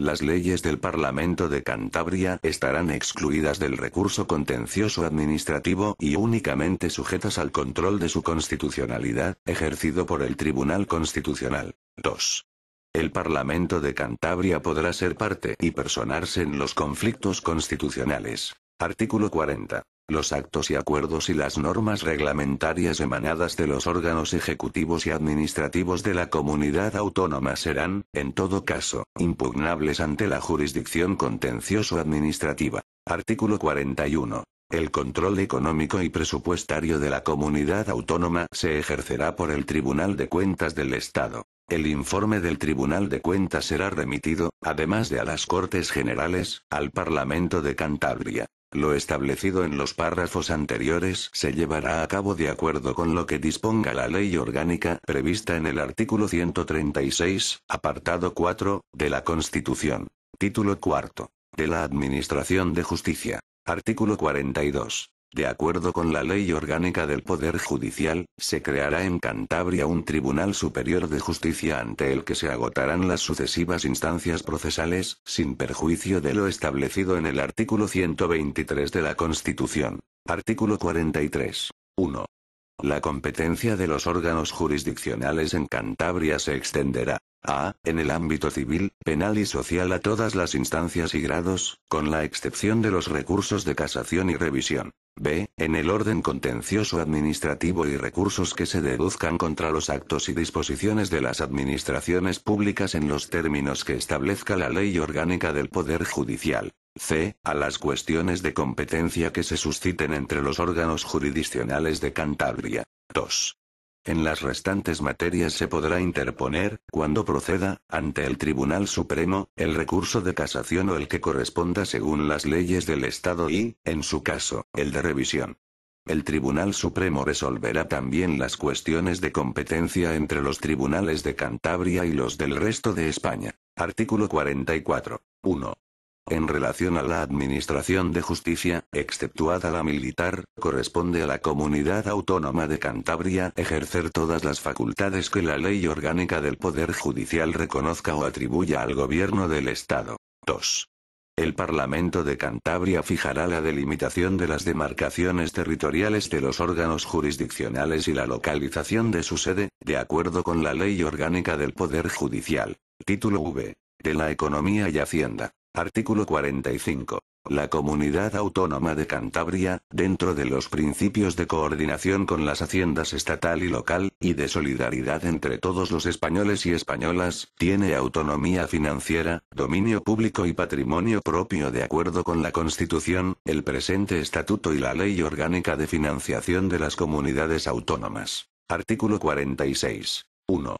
las leyes del Parlamento de Cantabria estarán excluidas del recurso contencioso administrativo y únicamente sujetas al control de su constitucionalidad, ejercido por el Tribunal Constitucional. 2. El Parlamento de Cantabria podrá ser parte y personarse en los conflictos constitucionales. Artículo 40 los actos y acuerdos y las normas reglamentarias emanadas de los órganos ejecutivos y administrativos de la comunidad autónoma serán, en todo caso, impugnables ante la jurisdicción contencioso-administrativa. Artículo 41. El control económico y presupuestario de la comunidad autónoma se ejercerá por el Tribunal de Cuentas del Estado. El informe del Tribunal de Cuentas será remitido, además de a las Cortes Generales, al Parlamento de Cantabria. Lo establecido en los párrafos anteriores se llevará a cabo de acuerdo con lo que disponga la ley orgánica prevista en el artículo 136, apartado 4, de la Constitución. Título cuarto. De la Administración de Justicia. Artículo 42. De acuerdo con la Ley Orgánica del Poder Judicial, se creará en Cantabria un Tribunal Superior de Justicia ante el que se agotarán las sucesivas instancias procesales, sin perjuicio de lo establecido en el artículo 123 de la Constitución. Artículo 43. 1. La competencia de los órganos jurisdiccionales en Cantabria se extenderá a. En el ámbito civil, penal y social a todas las instancias y grados, con la excepción de los recursos de casación y revisión. B. En el orden contencioso administrativo y recursos que se deduzcan contra los actos y disposiciones de las administraciones públicas en los términos que establezca la ley orgánica del Poder Judicial. C. A las cuestiones de competencia que se susciten entre los órganos jurisdiccionales de Cantabria. 2. En las restantes materias se podrá interponer, cuando proceda, ante el Tribunal Supremo, el recurso de casación o el que corresponda según las leyes del Estado y, en su caso, el de revisión. El Tribunal Supremo resolverá también las cuestiones de competencia entre los tribunales de Cantabria y los del resto de España. Artículo 44. 1 en relación a la Administración de Justicia, exceptuada la militar, corresponde a la comunidad autónoma de Cantabria ejercer todas las facultades que la ley orgánica del Poder Judicial reconozca o atribuya al Gobierno del Estado. 2. El Parlamento de Cantabria fijará la delimitación de las demarcaciones territoriales de los órganos jurisdiccionales y la localización de su sede, de acuerdo con la Ley Orgánica del Poder Judicial. Título V. De la Economía y Hacienda. Artículo 45. La Comunidad Autónoma de Cantabria, dentro de los principios de coordinación con las haciendas estatal y local, y de solidaridad entre todos los españoles y españolas, tiene autonomía financiera, dominio público y patrimonio propio de acuerdo con la Constitución, el presente Estatuto y la Ley Orgánica de Financiación de las Comunidades Autónomas. Artículo 46. 1.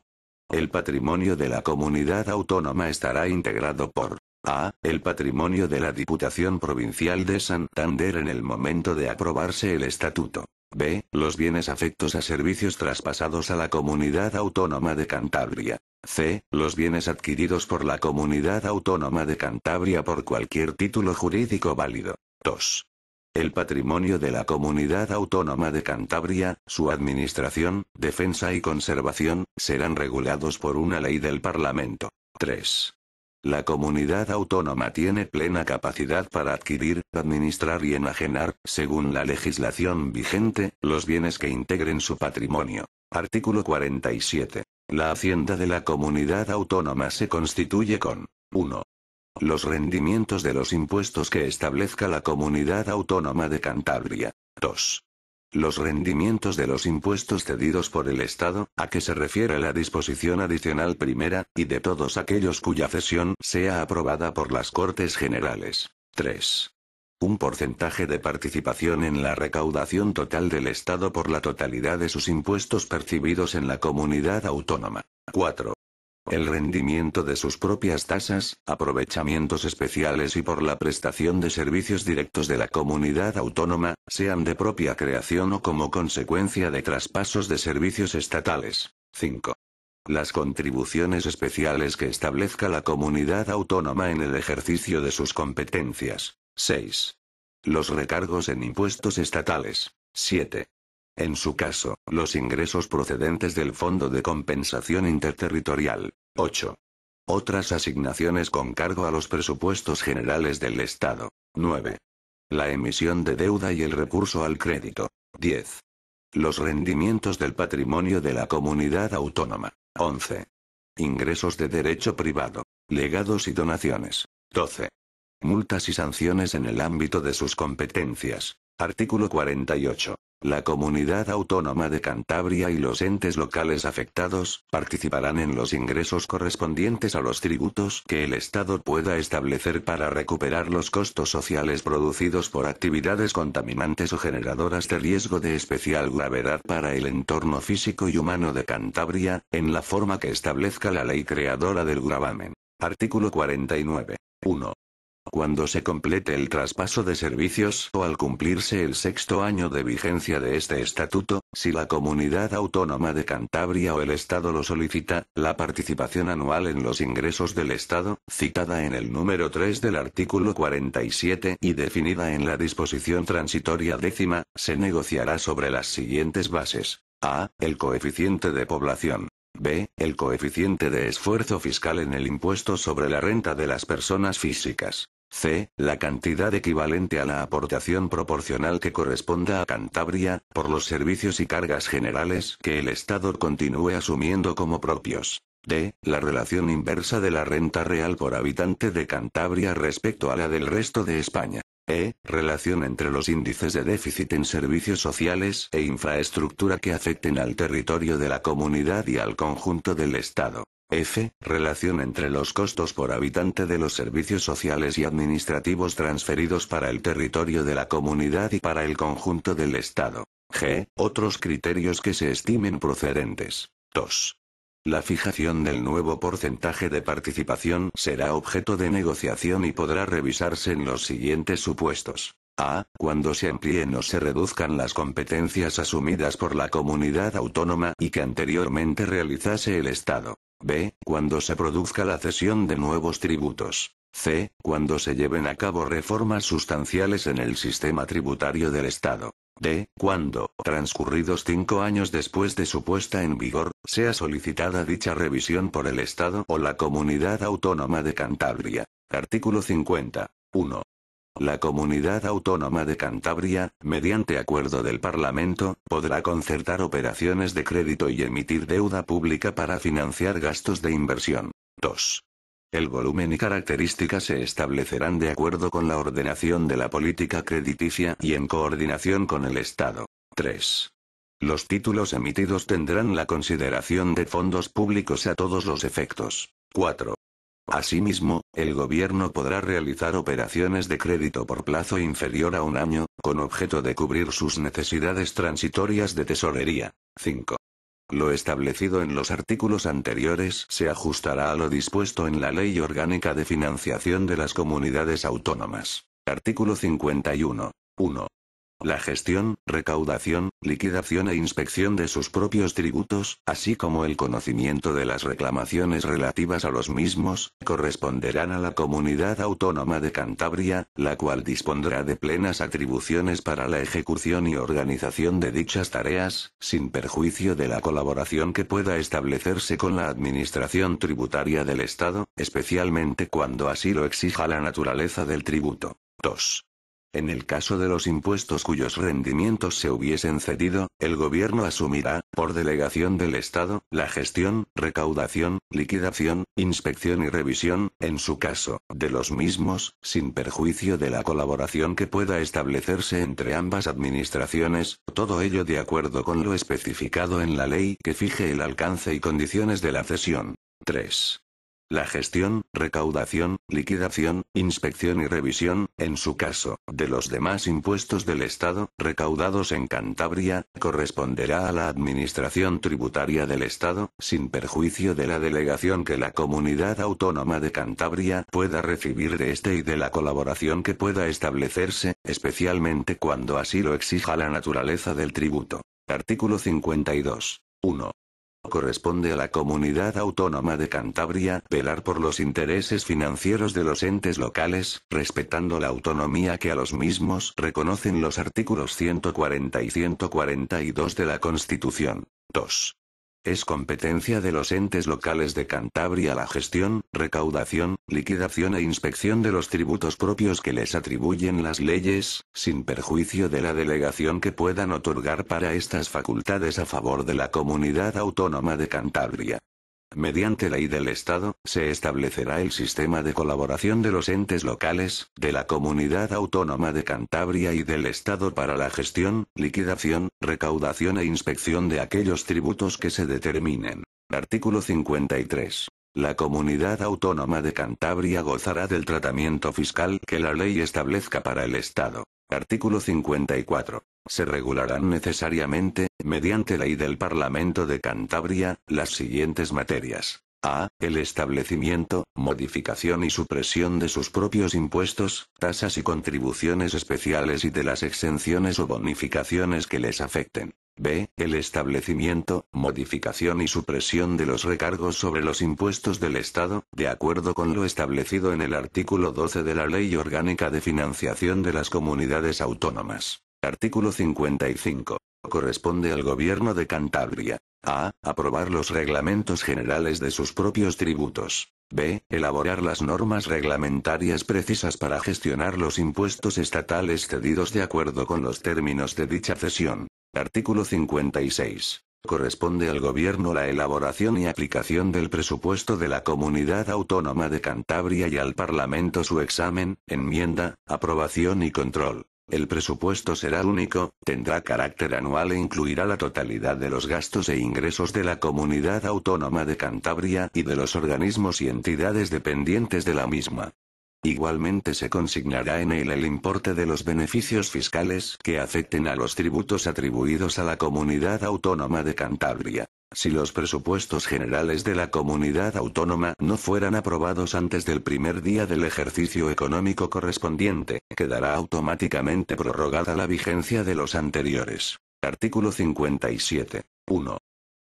El patrimonio de la comunidad autónoma estará integrado por a. El patrimonio de la Diputación Provincial de Santander en el momento de aprobarse el estatuto. B. Los bienes afectos a servicios traspasados a la Comunidad Autónoma de Cantabria. C. Los bienes adquiridos por la Comunidad Autónoma de Cantabria por cualquier título jurídico válido. 2. El patrimonio de la Comunidad Autónoma de Cantabria, su administración, defensa y conservación, serán regulados por una ley del Parlamento. 3. La comunidad autónoma tiene plena capacidad para adquirir, administrar y enajenar, según la legislación vigente, los bienes que integren su patrimonio. Artículo 47. La hacienda de la comunidad autónoma se constituye con 1. Los rendimientos de los impuestos que establezca la comunidad autónoma de Cantabria. 2. Los rendimientos de los impuestos cedidos por el Estado, a que se refiere la disposición adicional primera, y de todos aquellos cuya cesión sea aprobada por las Cortes Generales. 3. Un porcentaje de participación en la recaudación total del Estado por la totalidad de sus impuestos percibidos en la comunidad autónoma. 4 el rendimiento de sus propias tasas, aprovechamientos especiales y por la prestación de servicios directos de la comunidad autónoma, sean de propia creación o como consecuencia de traspasos de servicios estatales. 5. Las contribuciones especiales que establezca la comunidad autónoma en el ejercicio de sus competencias. 6. Los recargos en impuestos estatales. 7. En su caso, los ingresos procedentes del Fondo de Compensación Interterritorial. 8. Otras asignaciones con cargo a los presupuestos generales del Estado. 9. La emisión de deuda y el recurso al crédito. 10. Los rendimientos del patrimonio de la comunidad autónoma. 11. Ingresos de derecho privado. Legados y donaciones. 12. Multas y sanciones en el ámbito de sus competencias. Artículo 48. La comunidad autónoma de Cantabria y los entes locales afectados participarán en los ingresos correspondientes a los tributos que el Estado pueda establecer para recuperar los costos sociales producidos por actividades contaminantes o generadoras de riesgo de especial gravedad para el entorno físico y humano de Cantabria, en la forma que establezca la ley creadora del gravamen. Artículo 49. 1. Cuando se complete el traspaso de servicios o al cumplirse el sexto año de vigencia de este estatuto, si la comunidad autónoma de Cantabria o el Estado lo solicita, la participación anual en los ingresos del Estado, citada en el número 3 del artículo 47 y definida en la disposición transitoria décima, se negociará sobre las siguientes bases. A. El coeficiente de población. B. El coeficiente de esfuerzo fiscal en el impuesto sobre la renta de las personas físicas. C. La cantidad equivalente a la aportación proporcional que corresponda a Cantabria, por los servicios y cargas generales que el Estado continúe asumiendo como propios. D. La relación inversa de la renta real por habitante de Cantabria respecto a la del resto de España. E. Relación entre los índices de déficit en servicios sociales e infraestructura que afecten al territorio de la comunidad y al conjunto del Estado. F. Relación entre los costos por habitante de los servicios sociales y administrativos transferidos para el territorio de la comunidad y para el conjunto del Estado. G. Otros criterios que se estimen procedentes. 2. La fijación del nuevo porcentaje de participación será objeto de negociación y podrá revisarse en los siguientes supuestos. A. Cuando se amplíen o se reduzcan las competencias asumidas por la comunidad autónoma y que anteriormente realizase el Estado. B. Cuando se produzca la cesión de nuevos tributos. C. Cuando se lleven a cabo reformas sustanciales en el sistema tributario del Estado de cuando, transcurridos cinco años después de su puesta en vigor, sea solicitada dicha revisión por el Estado o la Comunidad Autónoma de Cantabria. Artículo 50. 1. La Comunidad Autónoma de Cantabria, mediante acuerdo del Parlamento, podrá concertar operaciones de crédito y emitir deuda pública para financiar gastos de inversión. 2. El volumen y características se establecerán de acuerdo con la ordenación de la política crediticia y en coordinación con el Estado. 3. Los títulos emitidos tendrán la consideración de fondos públicos a todos los efectos. 4. Asimismo, el Gobierno podrá realizar operaciones de crédito por plazo inferior a un año, con objeto de cubrir sus necesidades transitorias de tesorería. 5. Lo establecido en los artículos anteriores se ajustará a lo dispuesto en la Ley Orgánica de Financiación de las Comunidades Autónomas. Artículo 51. 1 la gestión, recaudación, liquidación e inspección de sus propios tributos, así como el conocimiento de las reclamaciones relativas a los mismos, corresponderán a la comunidad autónoma de Cantabria, la cual dispondrá de plenas atribuciones para la ejecución y organización de dichas tareas, sin perjuicio de la colaboración que pueda establecerse con la Administración tributaria del Estado, especialmente cuando así lo exija la naturaleza del tributo. 2. En el caso de los impuestos cuyos rendimientos se hubiesen cedido, el gobierno asumirá, por delegación del Estado, la gestión, recaudación, liquidación, inspección y revisión, en su caso, de los mismos, sin perjuicio de la colaboración que pueda establecerse entre ambas administraciones, todo ello de acuerdo con lo especificado en la ley que fije el alcance y condiciones de la cesión. 3. La gestión, recaudación, liquidación, inspección y revisión, en su caso, de los demás impuestos del Estado, recaudados en Cantabria, corresponderá a la Administración Tributaria del Estado, sin perjuicio de la delegación que la Comunidad Autónoma de Cantabria pueda recibir de este y de la colaboración que pueda establecerse, especialmente cuando así lo exija la naturaleza del tributo. Artículo 52. 1 corresponde a la comunidad autónoma de Cantabria velar por los intereses financieros de los entes locales, respetando la autonomía que a los mismos reconocen los artículos 140 y 142 de la Constitución. 2. Es competencia de los entes locales de Cantabria la gestión, recaudación, liquidación e inspección de los tributos propios que les atribuyen las leyes, sin perjuicio de la delegación que puedan otorgar para estas facultades a favor de la comunidad autónoma de Cantabria. Mediante ley del Estado, se establecerá el sistema de colaboración de los entes locales, de la Comunidad Autónoma de Cantabria y del Estado para la gestión, liquidación, recaudación e inspección de aquellos tributos que se determinen. Artículo 53. La Comunidad Autónoma de Cantabria gozará del tratamiento fiscal que la ley establezca para el Estado. Artículo 54. Se regularán necesariamente, mediante ley del Parlamento de Cantabria, las siguientes materias. A. El establecimiento, modificación y supresión de sus propios impuestos, tasas y contribuciones especiales y de las exenciones o bonificaciones que les afecten. B. El establecimiento, modificación y supresión de los recargos sobre los impuestos del Estado, de acuerdo con lo establecido en el artículo 12 de la Ley Orgánica de Financiación de las Comunidades Autónomas. Artículo 55. Corresponde al Gobierno de Cantabria. A. Aprobar los reglamentos generales de sus propios tributos. B. Elaborar las normas reglamentarias precisas para gestionar los impuestos estatales cedidos de acuerdo con los términos de dicha cesión. Artículo 56. Corresponde al Gobierno la elaboración y aplicación del presupuesto de la Comunidad Autónoma de Cantabria y al Parlamento su examen, enmienda, aprobación y control. El presupuesto será único, tendrá carácter anual e incluirá la totalidad de los gastos e ingresos de la comunidad autónoma de Cantabria y de los organismos y entidades dependientes de la misma. Igualmente se consignará en él el importe de los beneficios fiscales que afecten a los tributos atribuidos a la comunidad autónoma de Cantabria. Si los presupuestos generales de la comunidad autónoma no fueran aprobados antes del primer día del ejercicio económico correspondiente, quedará automáticamente prorrogada la vigencia de los anteriores. Artículo 57. 1.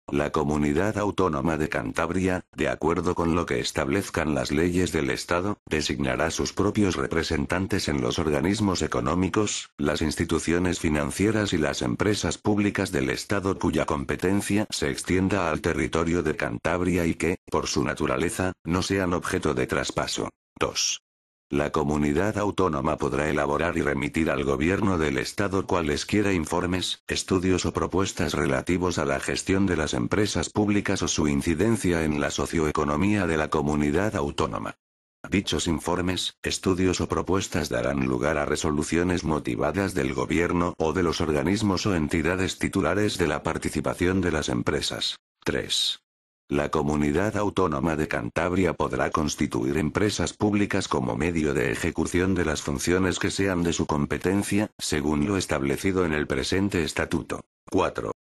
La comunidad autónoma de Cantabria, de acuerdo con lo que establezcan las leyes del Estado, designará sus propios representantes en los organismos económicos, las instituciones financieras y las empresas públicas del Estado cuya competencia se extienda al territorio de Cantabria y que, por su naturaleza, no sean objeto de traspaso. 2. La comunidad autónoma podrá elaborar y remitir al gobierno del Estado cualesquiera informes, estudios o propuestas relativos a la gestión de las empresas públicas o su incidencia en la socioeconomía de la comunidad autónoma. Dichos informes, estudios o propuestas darán lugar a resoluciones motivadas del gobierno o de los organismos o entidades titulares de la participación de las empresas. 3. La comunidad autónoma de Cantabria podrá constituir empresas públicas como medio de ejecución de las funciones que sean de su competencia, según lo establecido en el presente estatuto. 4.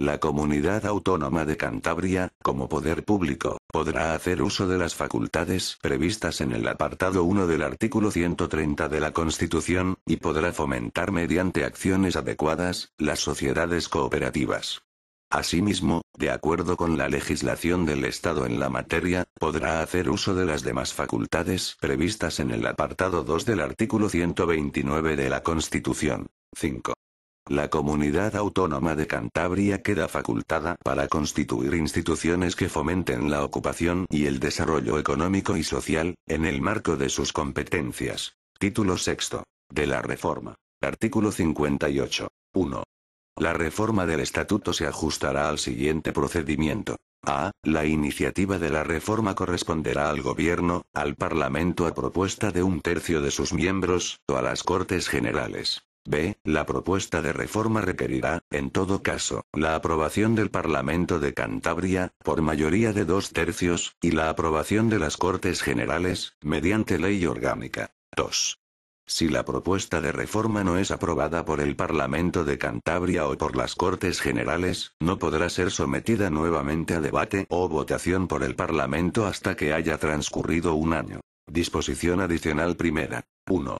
La comunidad autónoma de Cantabria, como poder público, podrá hacer uso de las facultades previstas en el apartado 1 del artículo 130 de la Constitución, y podrá fomentar mediante acciones adecuadas, las sociedades cooperativas. Asimismo, de acuerdo con la legislación del Estado en la materia, podrá hacer uso de las demás facultades previstas en el apartado 2 del artículo 129 de la Constitución. 5. La comunidad autónoma de Cantabria queda facultada para constituir instituciones que fomenten la ocupación y el desarrollo económico y social, en el marco de sus competencias. Título VI. De la reforma. Artículo 58. 1. La reforma del estatuto se ajustará al siguiente procedimiento. A. La iniciativa de la reforma corresponderá al Gobierno, al Parlamento a propuesta de un tercio de sus miembros, o a las Cortes Generales. B. La propuesta de reforma requerirá, en todo caso, la aprobación del Parlamento de Cantabria, por mayoría de dos tercios, y la aprobación de las Cortes Generales, mediante ley orgánica. 2. Si la propuesta de reforma no es aprobada por el Parlamento de Cantabria o por las Cortes Generales, no podrá ser sometida nuevamente a debate o votación por el Parlamento hasta que haya transcurrido un año. Disposición adicional primera. 1.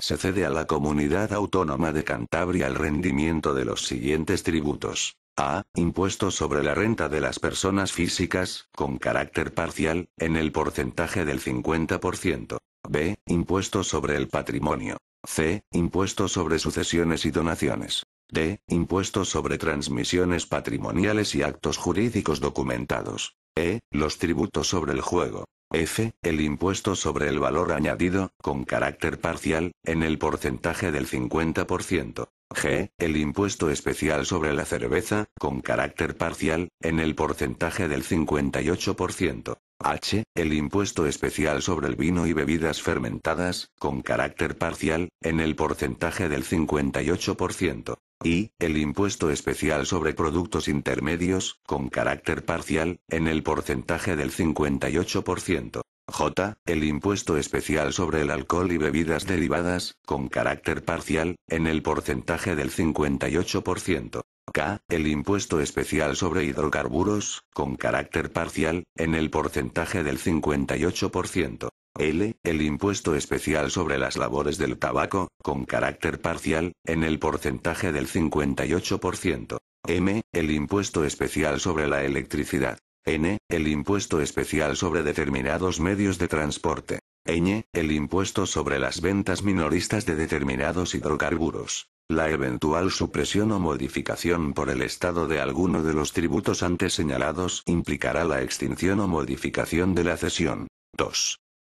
Se cede a la comunidad autónoma de Cantabria el rendimiento de los siguientes tributos. A. Impuesto sobre la renta de las personas físicas, con carácter parcial, en el porcentaje del 50%. B. Impuesto sobre el patrimonio. C. Impuesto sobre sucesiones y donaciones. D. Impuesto sobre transmisiones patrimoniales y actos jurídicos documentados. E. Los tributos sobre el juego. F. El impuesto sobre el valor añadido, con carácter parcial, en el porcentaje del 50%. G. El impuesto especial sobre la cerveza, con carácter parcial, en el porcentaje del 58%. H. El impuesto especial sobre el vino y bebidas fermentadas, con carácter parcial, en el porcentaje del 58%. Y, el impuesto especial sobre productos intermedios, con carácter parcial, en el porcentaje del 58%. J. El impuesto especial sobre el alcohol y bebidas derivadas, con carácter parcial, en el porcentaje del 58%. K, el impuesto especial sobre hidrocarburos, con carácter parcial, en el porcentaje del 58%. L, el impuesto especial sobre las labores del tabaco, con carácter parcial, en el porcentaje del 58%. M, el impuesto especial sobre la electricidad. N, el impuesto especial sobre determinados medios de transporte. El impuesto sobre las ventas minoristas de determinados hidrocarburos. La eventual supresión o modificación por el Estado de alguno de los tributos antes señalados implicará la extinción o modificación de la cesión. 2.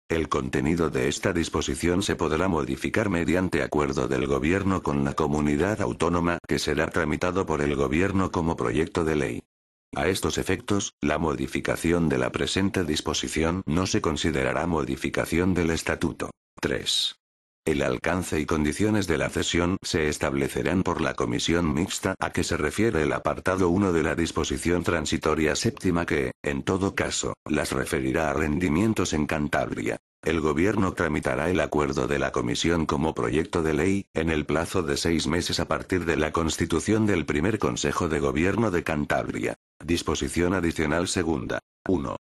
El contenido de esta disposición se podrá modificar mediante acuerdo del Gobierno con la comunidad autónoma que será tramitado por el Gobierno como proyecto de ley. A estos efectos, la modificación de la presente disposición no se considerará modificación del Estatuto. 3. El alcance y condiciones de la cesión se establecerán por la comisión mixta a que se refiere el apartado 1 de la disposición transitoria séptima que, en todo caso, las referirá a rendimientos en Cantabria el gobierno tramitará el acuerdo de la comisión como proyecto de ley, en el plazo de seis meses a partir de la constitución del primer Consejo de Gobierno de Cantabria. Disposición adicional segunda. 1.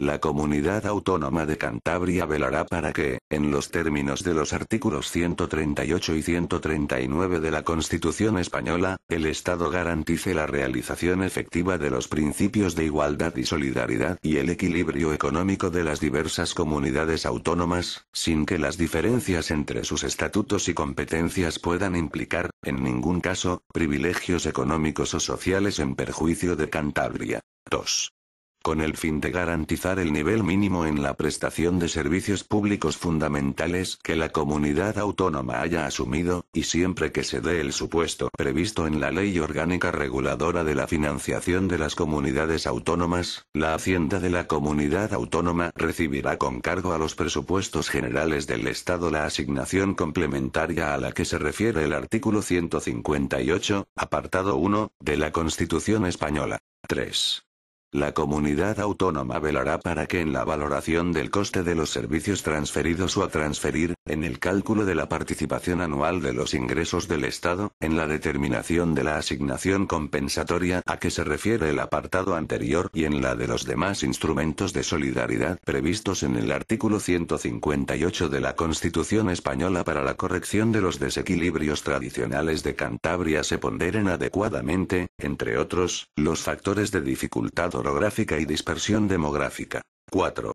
La comunidad autónoma de Cantabria velará para que, en los términos de los artículos 138 y 139 de la Constitución española, el Estado garantice la realización efectiva de los principios de igualdad y solidaridad y el equilibrio económico de las diversas comunidades autónomas, sin que las diferencias entre sus estatutos y competencias puedan implicar, en ningún caso, privilegios económicos o sociales en perjuicio de Cantabria. 2 con el fin de garantizar el nivel mínimo en la prestación de servicios públicos fundamentales que la comunidad autónoma haya asumido, y siempre que se dé el supuesto previsto en la Ley Orgánica Reguladora de la Financiación de las Comunidades Autónomas, la Hacienda de la Comunidad Autónoma recibirá con cargo a los presupuestos generales del Estado la asignación complementaria a la que se refiere el artículo 158, apartado 1, de la Constitución Española. 3. La comunidad autónoma velará para que en la valoración del coste de los servicios transferidos o a transferir, en el cálculo de la participación anual de los ingresos del Estado, en la determinación de la asignación compensatoria a que se refiere el apartado anterior y en la de los demás instrumentos de solidaridad previstos en el artículo 158 de la Constitución española para la corrección de los desequilibrios tradicionales de Cantabria se ponderen adecuadamente, entre otros, los factores de dificultad orográfica y dispersión demográfica. 4.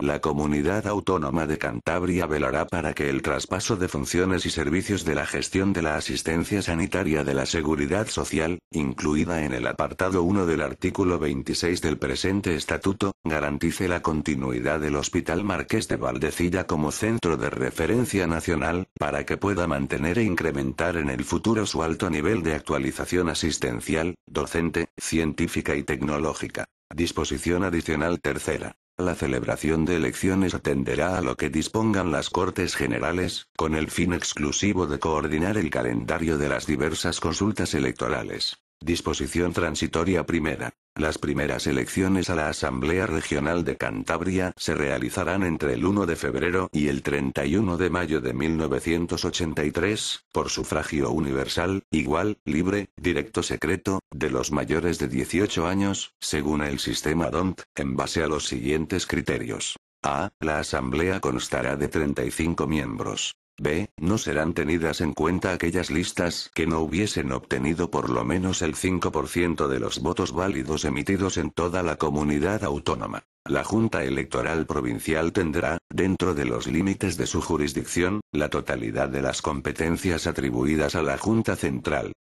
La comunidad autónoma de Cantabria velará para que el traspaso de funciones y servicios de la gestión de la asistencia sanitaria de la seguridad social, incluida en el apartado 1 del artículo 26 del presente estatuto, garantice la continuidad del Hospital Marqués de Valdecilla como centro de referencia nacional, para que pueda mantener e incrementar en el futuro su alto nivel de actualización asistencial, docente, científica y tecnológica. Disposición adicional tercera. La celebración de elecciones atenderá a lo que dispongan las Cortes Generales, con el fin exclusivo de coordinar el calendario de las diversas consultas electorales. Disposición transitoria primera. Las primeras elecciones a la Asamblea Regional de Cantabria se realizarán entre el 1 de febrero y el 31 de mayo de 1983, por sufragio universal, igual, libre, directo secreto, de los mayores de 18 años, según el sistema DONT, en base a los siguientes criterios. A. La Asamblea constará de 35 miembros. B. No serán tenidas en cuenta aquellas listas que no hubiesen obtenido por lo menos el 5% de los votos válidos emitidos en toda la comunidad autónoma. La Junta Electoral Provincial tendrá, dentro de los límites de su jurisdicción, la totalidad de las competencias atribuidas a la Junta Central,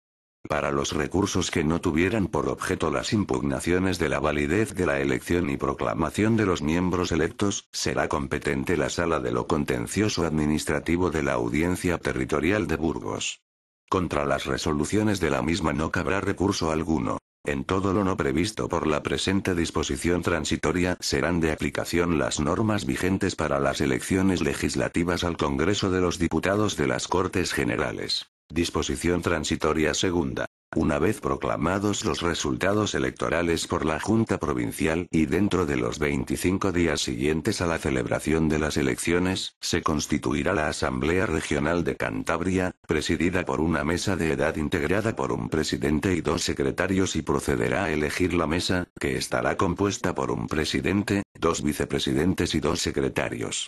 para los recursos que no tuvieran por objeto las impugnaciones de la validez de la elección y proclamación de los miembros electos, será competente la Sala de lo Contencioso Administrativo de la Audiencia Territorial de Burgos. Contra las resoluciones de la misma no cabrá recurso alguno. En todo lo no previsto por la presente disposición transitoria serán de aplicación las normas vigentes para las elecciones legislativas al Congreso de los Diputados de las Cortes Generales. Disposición transitoria segunda. Una vez proclamados los resultados electorales por la Junta Provincial y dentro de los 25 días siguientes a la celebración de las elecciones, se constituirá la Asamblea Regional de Cantabria, presidida por una mesa de edad integrada por un presidente y dos secretarios y procederá a elegir la mesa, que estará compuesta por un presidente, dos vicepresidentes y dos secretarios.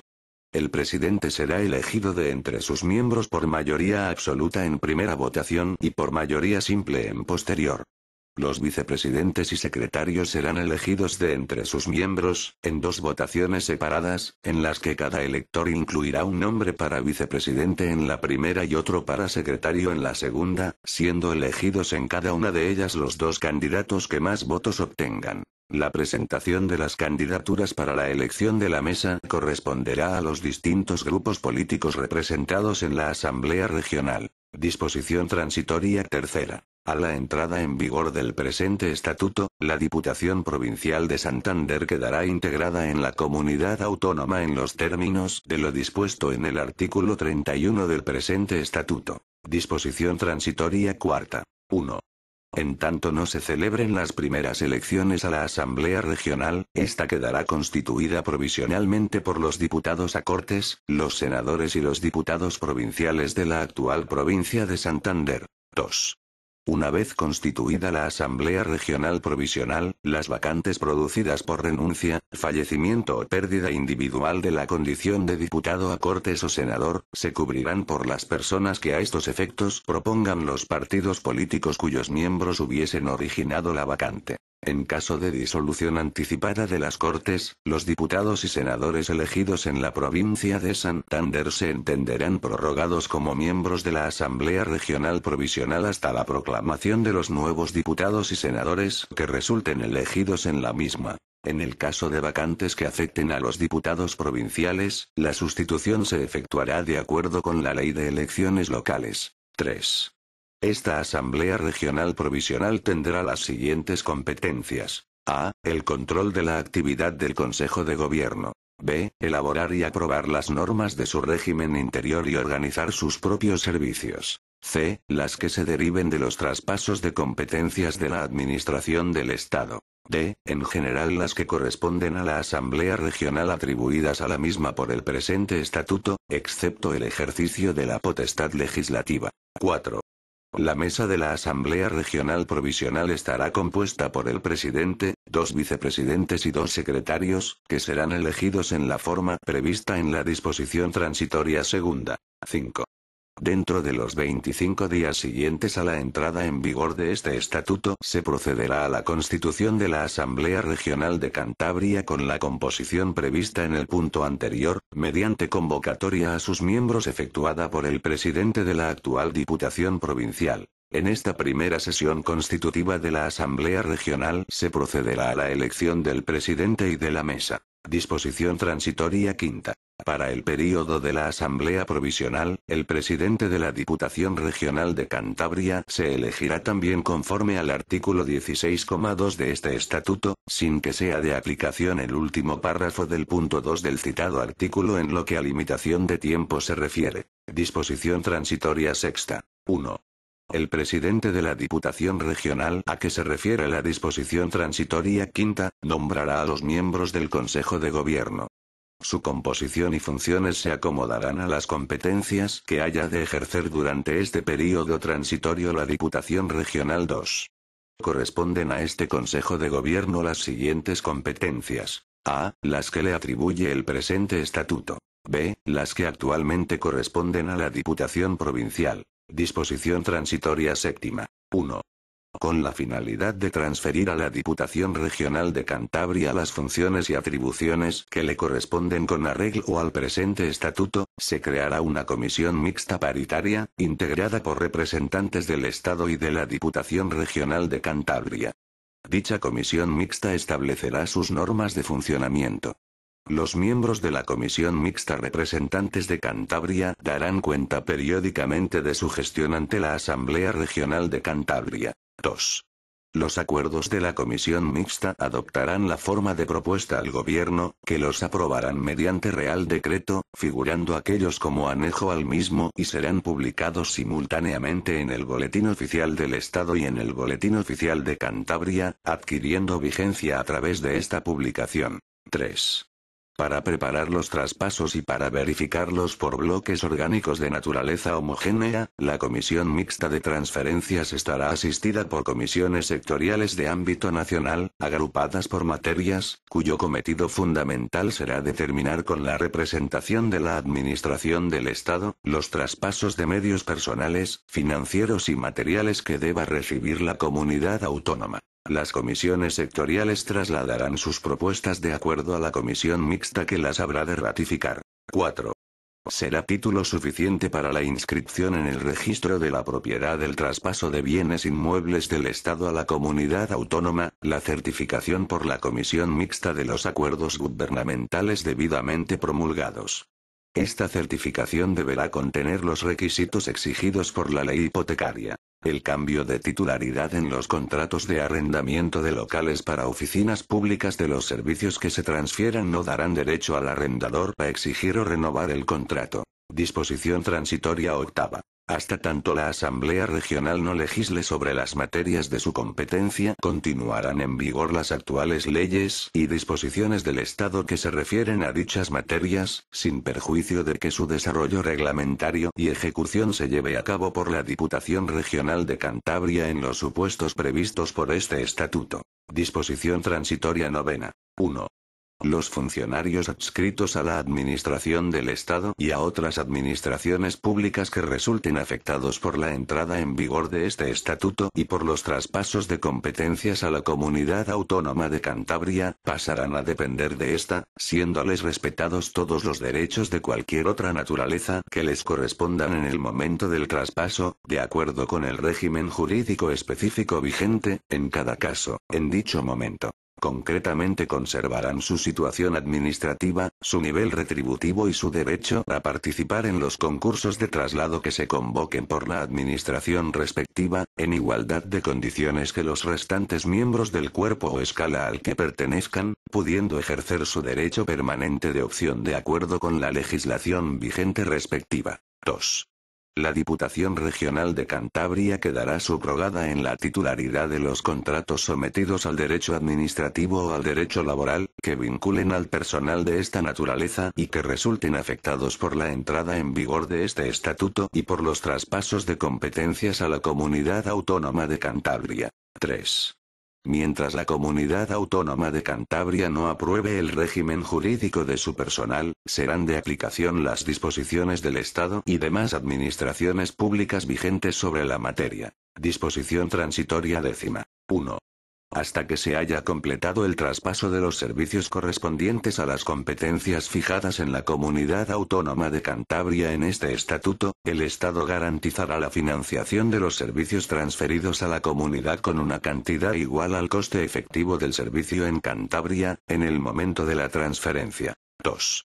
El presidente será elegido de entre sus miembros por mayoría absoluta en primera votación y por mayoría simple en posterior. Los vicepresidentes y secretarios serán elegidos de entre sus miembros, en dos votaciones separadas, en las que cada elector incluirá un nombre para vicepresidente en la primera y otro para secretario en la segunda, siendo elegidos en cada una de ellas los dos candidatos que más votos obtengan. La presentación de las candidaturas para la elección de la mesa corresponderá a los distintos grupos políticos representados en la Asamblea Regional. Disposición transitoria tercera. A la entrada en vigor del presente estatuto, la Diputación Provincial de Santander quedará integrada en la comunidad autónoma en los términos de lo dispuesto en el artículo 31 del presente estatuto. Disposición transitoria cuarta. 1. En tanto no se celebren las primeras elecciones a la Asamblea Regional, esta quedará constituida provisionalmente por los diputados a Cortes, los senadores y los diputados provinciales de la actual provincia de Santander. 2. Una vez constituida la Asamblea Regional Provisional, las vacantes producidas por renuncia, fallecimiento o pérdida individual de la condición de diputado a Cortes o senador, se cubrirán por las personas que a estos efectos propongan los partidos políticos cuyos miembros hubiesen originado la vacante. En caso de disolución anticipada de las Cortes, los diputados y senadores elegidos en la provincia de Santander se entenderán prorrogados como miembros de la Asamblea Regional Provisional hasta la proclamación de los nuevos diputados y senadores que resulten elegidos en la misma. En el caso de vacantes que afecten a los diputados provinciales, la sustitución se efectuará de acuerdo con la ley de elecciones locales. 3. Esta Asamblea Regional Provisional tendrá las siguientes competencias. A. El control de la actividad del Consejo de Gobierno. B. Elaborar y aprobar las normas de su régimen interior y organizar sus propios servicios. C. Las que se deriven de los traspasos de competencias de la Administración del Estado. D. En general las que corresponden a la Asamblea Regional atribuidas a la misma por el presente estatuto, excepto el ejercicio de la potestad legislativa. 4. La mesa de la Asamblea Regional Provisional estará compuesta por el presidente, dos vicepresidentes y dos secretarios, que serán elegidos en la forma prevista en la disposición transitoria segunda. 5. Dentro de los 25 días siguientes a la entrada en vigor de este estatuto se procederá a la constitución de la Asamblea Regional de Cantabria con la composición prevista en el punto anterior, mediante convocatoria a sus miembros efectuada por el presidente de la actual Diputación Provincial. En esta primera sesión constitutiva de la Asamblea Regional se procederá a la elección del presidente y de la mesa. Disposición transitoria quinta. Para el período de la Asamblea Provisional, el presidente de la Diputación Regional de Cantabria se elegirá también conforme al artículo 16,2 de este estatuto, sin que sea de aplicación el último párrafo del punto 2 del citado artículo en lo que a limitación de tiempo se refiere. Disposición transitoria sexta. 1. El presidente de la Diputación Regional a que se refiere la disposición transitoria quinta, nombrará a los miembros del Consejo de Gobierno. Su composición y funciones se acomodarán a las competencias que haya de ejercer durante este período transitorio la Diputación Regional 2. Corresponden a este Consejo de Gobierno las siguientes competencias. A. Las que le atribuye el presente estatuto. B. Las que actualmente corresponden a la Diputación Provincial. Disposición Transitoria Séptima. 1 con la finalidad de transferir a la Diputación Regional de Cantabria las funciones y atribuciones que le corresponden con arreglo al presente estatuto, se creará una comisión mixta paritaria, integrada por representantes del Estado y de la Diputación Regional de Cantabria. Dicha comisión mixta establecerá sus normas de funcionamiento. Los miembros de la comisión mixta representantes de Cantabria darán cuenta periódicamente de su gestión ante la Asamblea Regional de Cantabria. 2. Los acuerdos de la comisión mixta adoptarán la forma de propuesta al gobierno, que los aprobarán mediante real decreto, figurando aquellos como anejo al mismo y serán publicados simultáneamente en el Boletín Oficial del Estado y en el Boletín Oficial de Cantabria, adquiriendo vigencia a través de esta publicación. 3 para preparar los traspasos y para verificarlos por bloques orgánicos de naturaleza homogénea, la Comisión Mixta de Transferencias estará asistida por comisiones sectoriales de ámbito nacional, agrupadas por materias, cuyo cometido fundamental será determinar con la representación de la Administración del Estado, los traspasos de medios personales, financieros y materiales que deba recibir la comunidad autónoma. Las comisiones sectoriales trasladarán sus propuestas de acuerdo a la comisión mixta que las habrá de ratificar. 4. Será título suficiente para la inscripción en el registro de la propiedad del traspaso de bienes inmuebles del Estado a la comunidad autónoma, la certificación por la Comisión Mixta de los Acuerdos Gubernamentales debidamente promulgados. Esta certificación deberá contener los requisitos exigidos por la ley hipotecaria. El cambio de titularidad en los contratos de arrendamiento de locales para oficinas públicas de los servicios que se transfieran no darán derecho al arrendador a exigir o renovar el contrato. Disposición transitoria octava. Hasta tanto la Asamblea Regional no legisle sobre las materias de su competencia, continuarán en vigor las actuales leyes y disposiciones del Estado que se refieren a dichas materias, sin perjuicio de que su desarrollo reglamentario y ejecución se lleve a cabo por la Diputación Regional de Cantabria en los supuestos previstos por este estatuto. Disposición transitoria novena. 1. Los funcionarios adscritos a la Administración del Estado y a otras administraciones públicas que resulten afectados por la entrada en vigor de este estatuto y por los traspasos de competencias a la comunidad autónoma de Cantabria, pasarán a depender de esta, siéndoles respetados todos los derechos de cualquier otra naturaleza que les correspondan en el momento del traspaso, de acuerdo con el régimen jurídico específico vigente, en cada caso, en dicho momento. Concretamente conservarán su situación administrativa, su nivel retributivo y su derecho a participar en los concursos de traslado que se convoquen por la administración respectiva, en igualdad de condiciones que los restantes miembros del cuerpo o escala al que pertenezcan, pudiendo ejercer su derecho permanente de opción de acuerdo con la legislación vigente respectiva. 2. La Diputación Regional de Cantabria quedará subrogada en la titularidad de los contratos sometidos al derecho administrativo o al derecho laboral, que vinculen al personal de esta naturaleza y que resulten afectados por la entrada en vigor de este estatuto y por los traspasos de competencias a la comunidad autónoma de Cantabria. 3. Mientras la comunidad autónoma de Cantabria no apruebe el régimen jurídico de su personal, serán de aplicación las disposiciones del Estado y demás administraciones públicas vigentes sobre la materia. Disposición transitoria décima. 1 hasta que se haya completado el traspaso de los servicios correspondientes a las competencias fijadas en la Comunidad Autónoma de Cantabria en este estatuto, el Estado garantizará la financiación de los servicios transferidos a la comunidad con una cantidad igual al coste efectivo del servicio en Cantabria, en el momento de la transferencia. 2.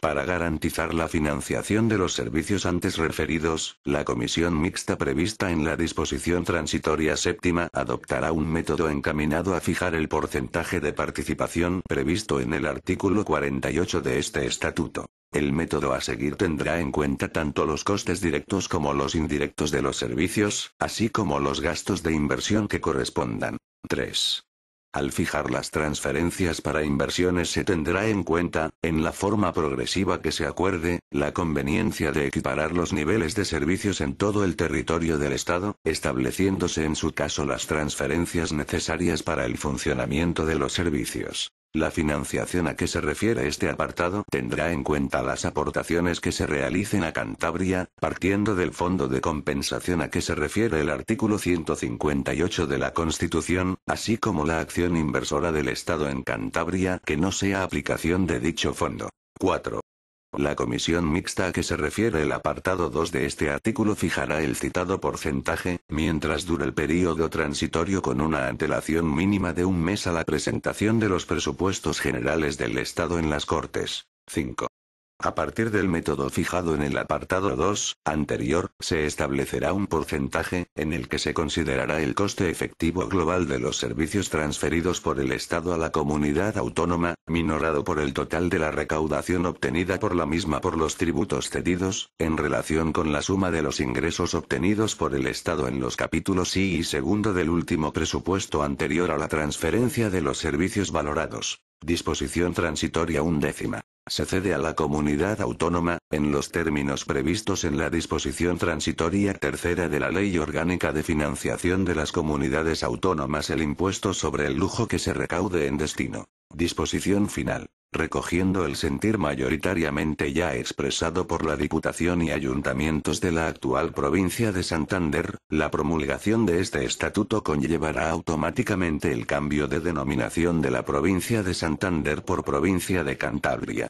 Para garantizar la financiación de los servicios antes referidos, la comisión mixta prevista en la disposición transitoria séptima adoptará un método encaminado a fijar el porcentaje de participación previsto en el artículo 48 de este estatuto. El método a seguir tendrá en cuenta tanto los costes directos como los indirectos de los servicios, así como los gastos de inversión que correspondan. 3. Al fijar las transferencias para inversiones se tendrá en cuenta, en la forma progresiva que se acuerde, la conveniencia de equiparar los niveles de servicios en todo el territorio del Estado, estableciéndose en su caso las transferencias necesarias para el funcionamiento de los servicios. La financiación a que se refiere este apartado tendrá en cuenta las aportaciones que se realicen a Cantabria, partiendo del fondo de compensación a que se refiere el artículo 158 de la Constitución, así como la acción inversora del Estado en Cantabria que no sea aplicación de dicho fondo. 4. La comisión mixta a que se refiere el apartado 2 de este artículo fijará el citado porcentaje, mientras dure el periodo transitorio con una antelación mínima de un mes a la presentación de los presupuestos generales del Estado en las Cortes. 5. A partir del método fijado en el apartado 2, anterior, se establecerá un porcentaje, en el que se considerará el coste efectivo global de los servicios transferidos por el Estado a la comunidad autónoma, minorado por el total de la recaudación obtenida por la misma por los tributos cedidos, en relación con la suma de los ingresos obtenidos por el Estado en los capítulos I y segundo del último presupuesto anterior a la transferencia de los servicios valorados. Disposición transitoria undécima. Se cede a la comunidad autónoma, en los términos previstos en la disposición transitoria tercera de la Ley Orgánica de Financiación de las Comunidades Autónomas, el impuesto sobre el lujo que se recaude en destino Disposición final. Recogiendo el sentir mayoritariamente ya expresado por la Diputación y ayuntamientos de la actual provincia de Santander, la promulgación de este estatuto conllevará automáticamente el cambio de denominación de la provincia de Santander por provincia de Cantabria.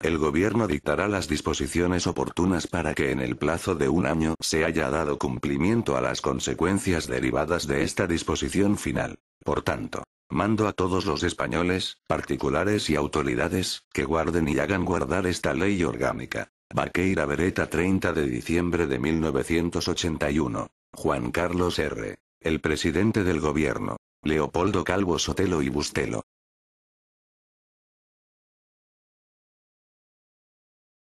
El gobierno dictará las disposiciones oportunas para que en el plazo de un año se haya dado cumplimiento a las consecuencias derivadas de esta disposición final. Por tanto, Mando a todos los españoles, particulares y autoridades, que guarden y hagan guardar esta ley orgánica. Vaqueira Bereta 30 de diciembre de 1981. Juan Carlos R. El presidente del gobierno. Leopoldo Calvo Sotelo y Bustelo.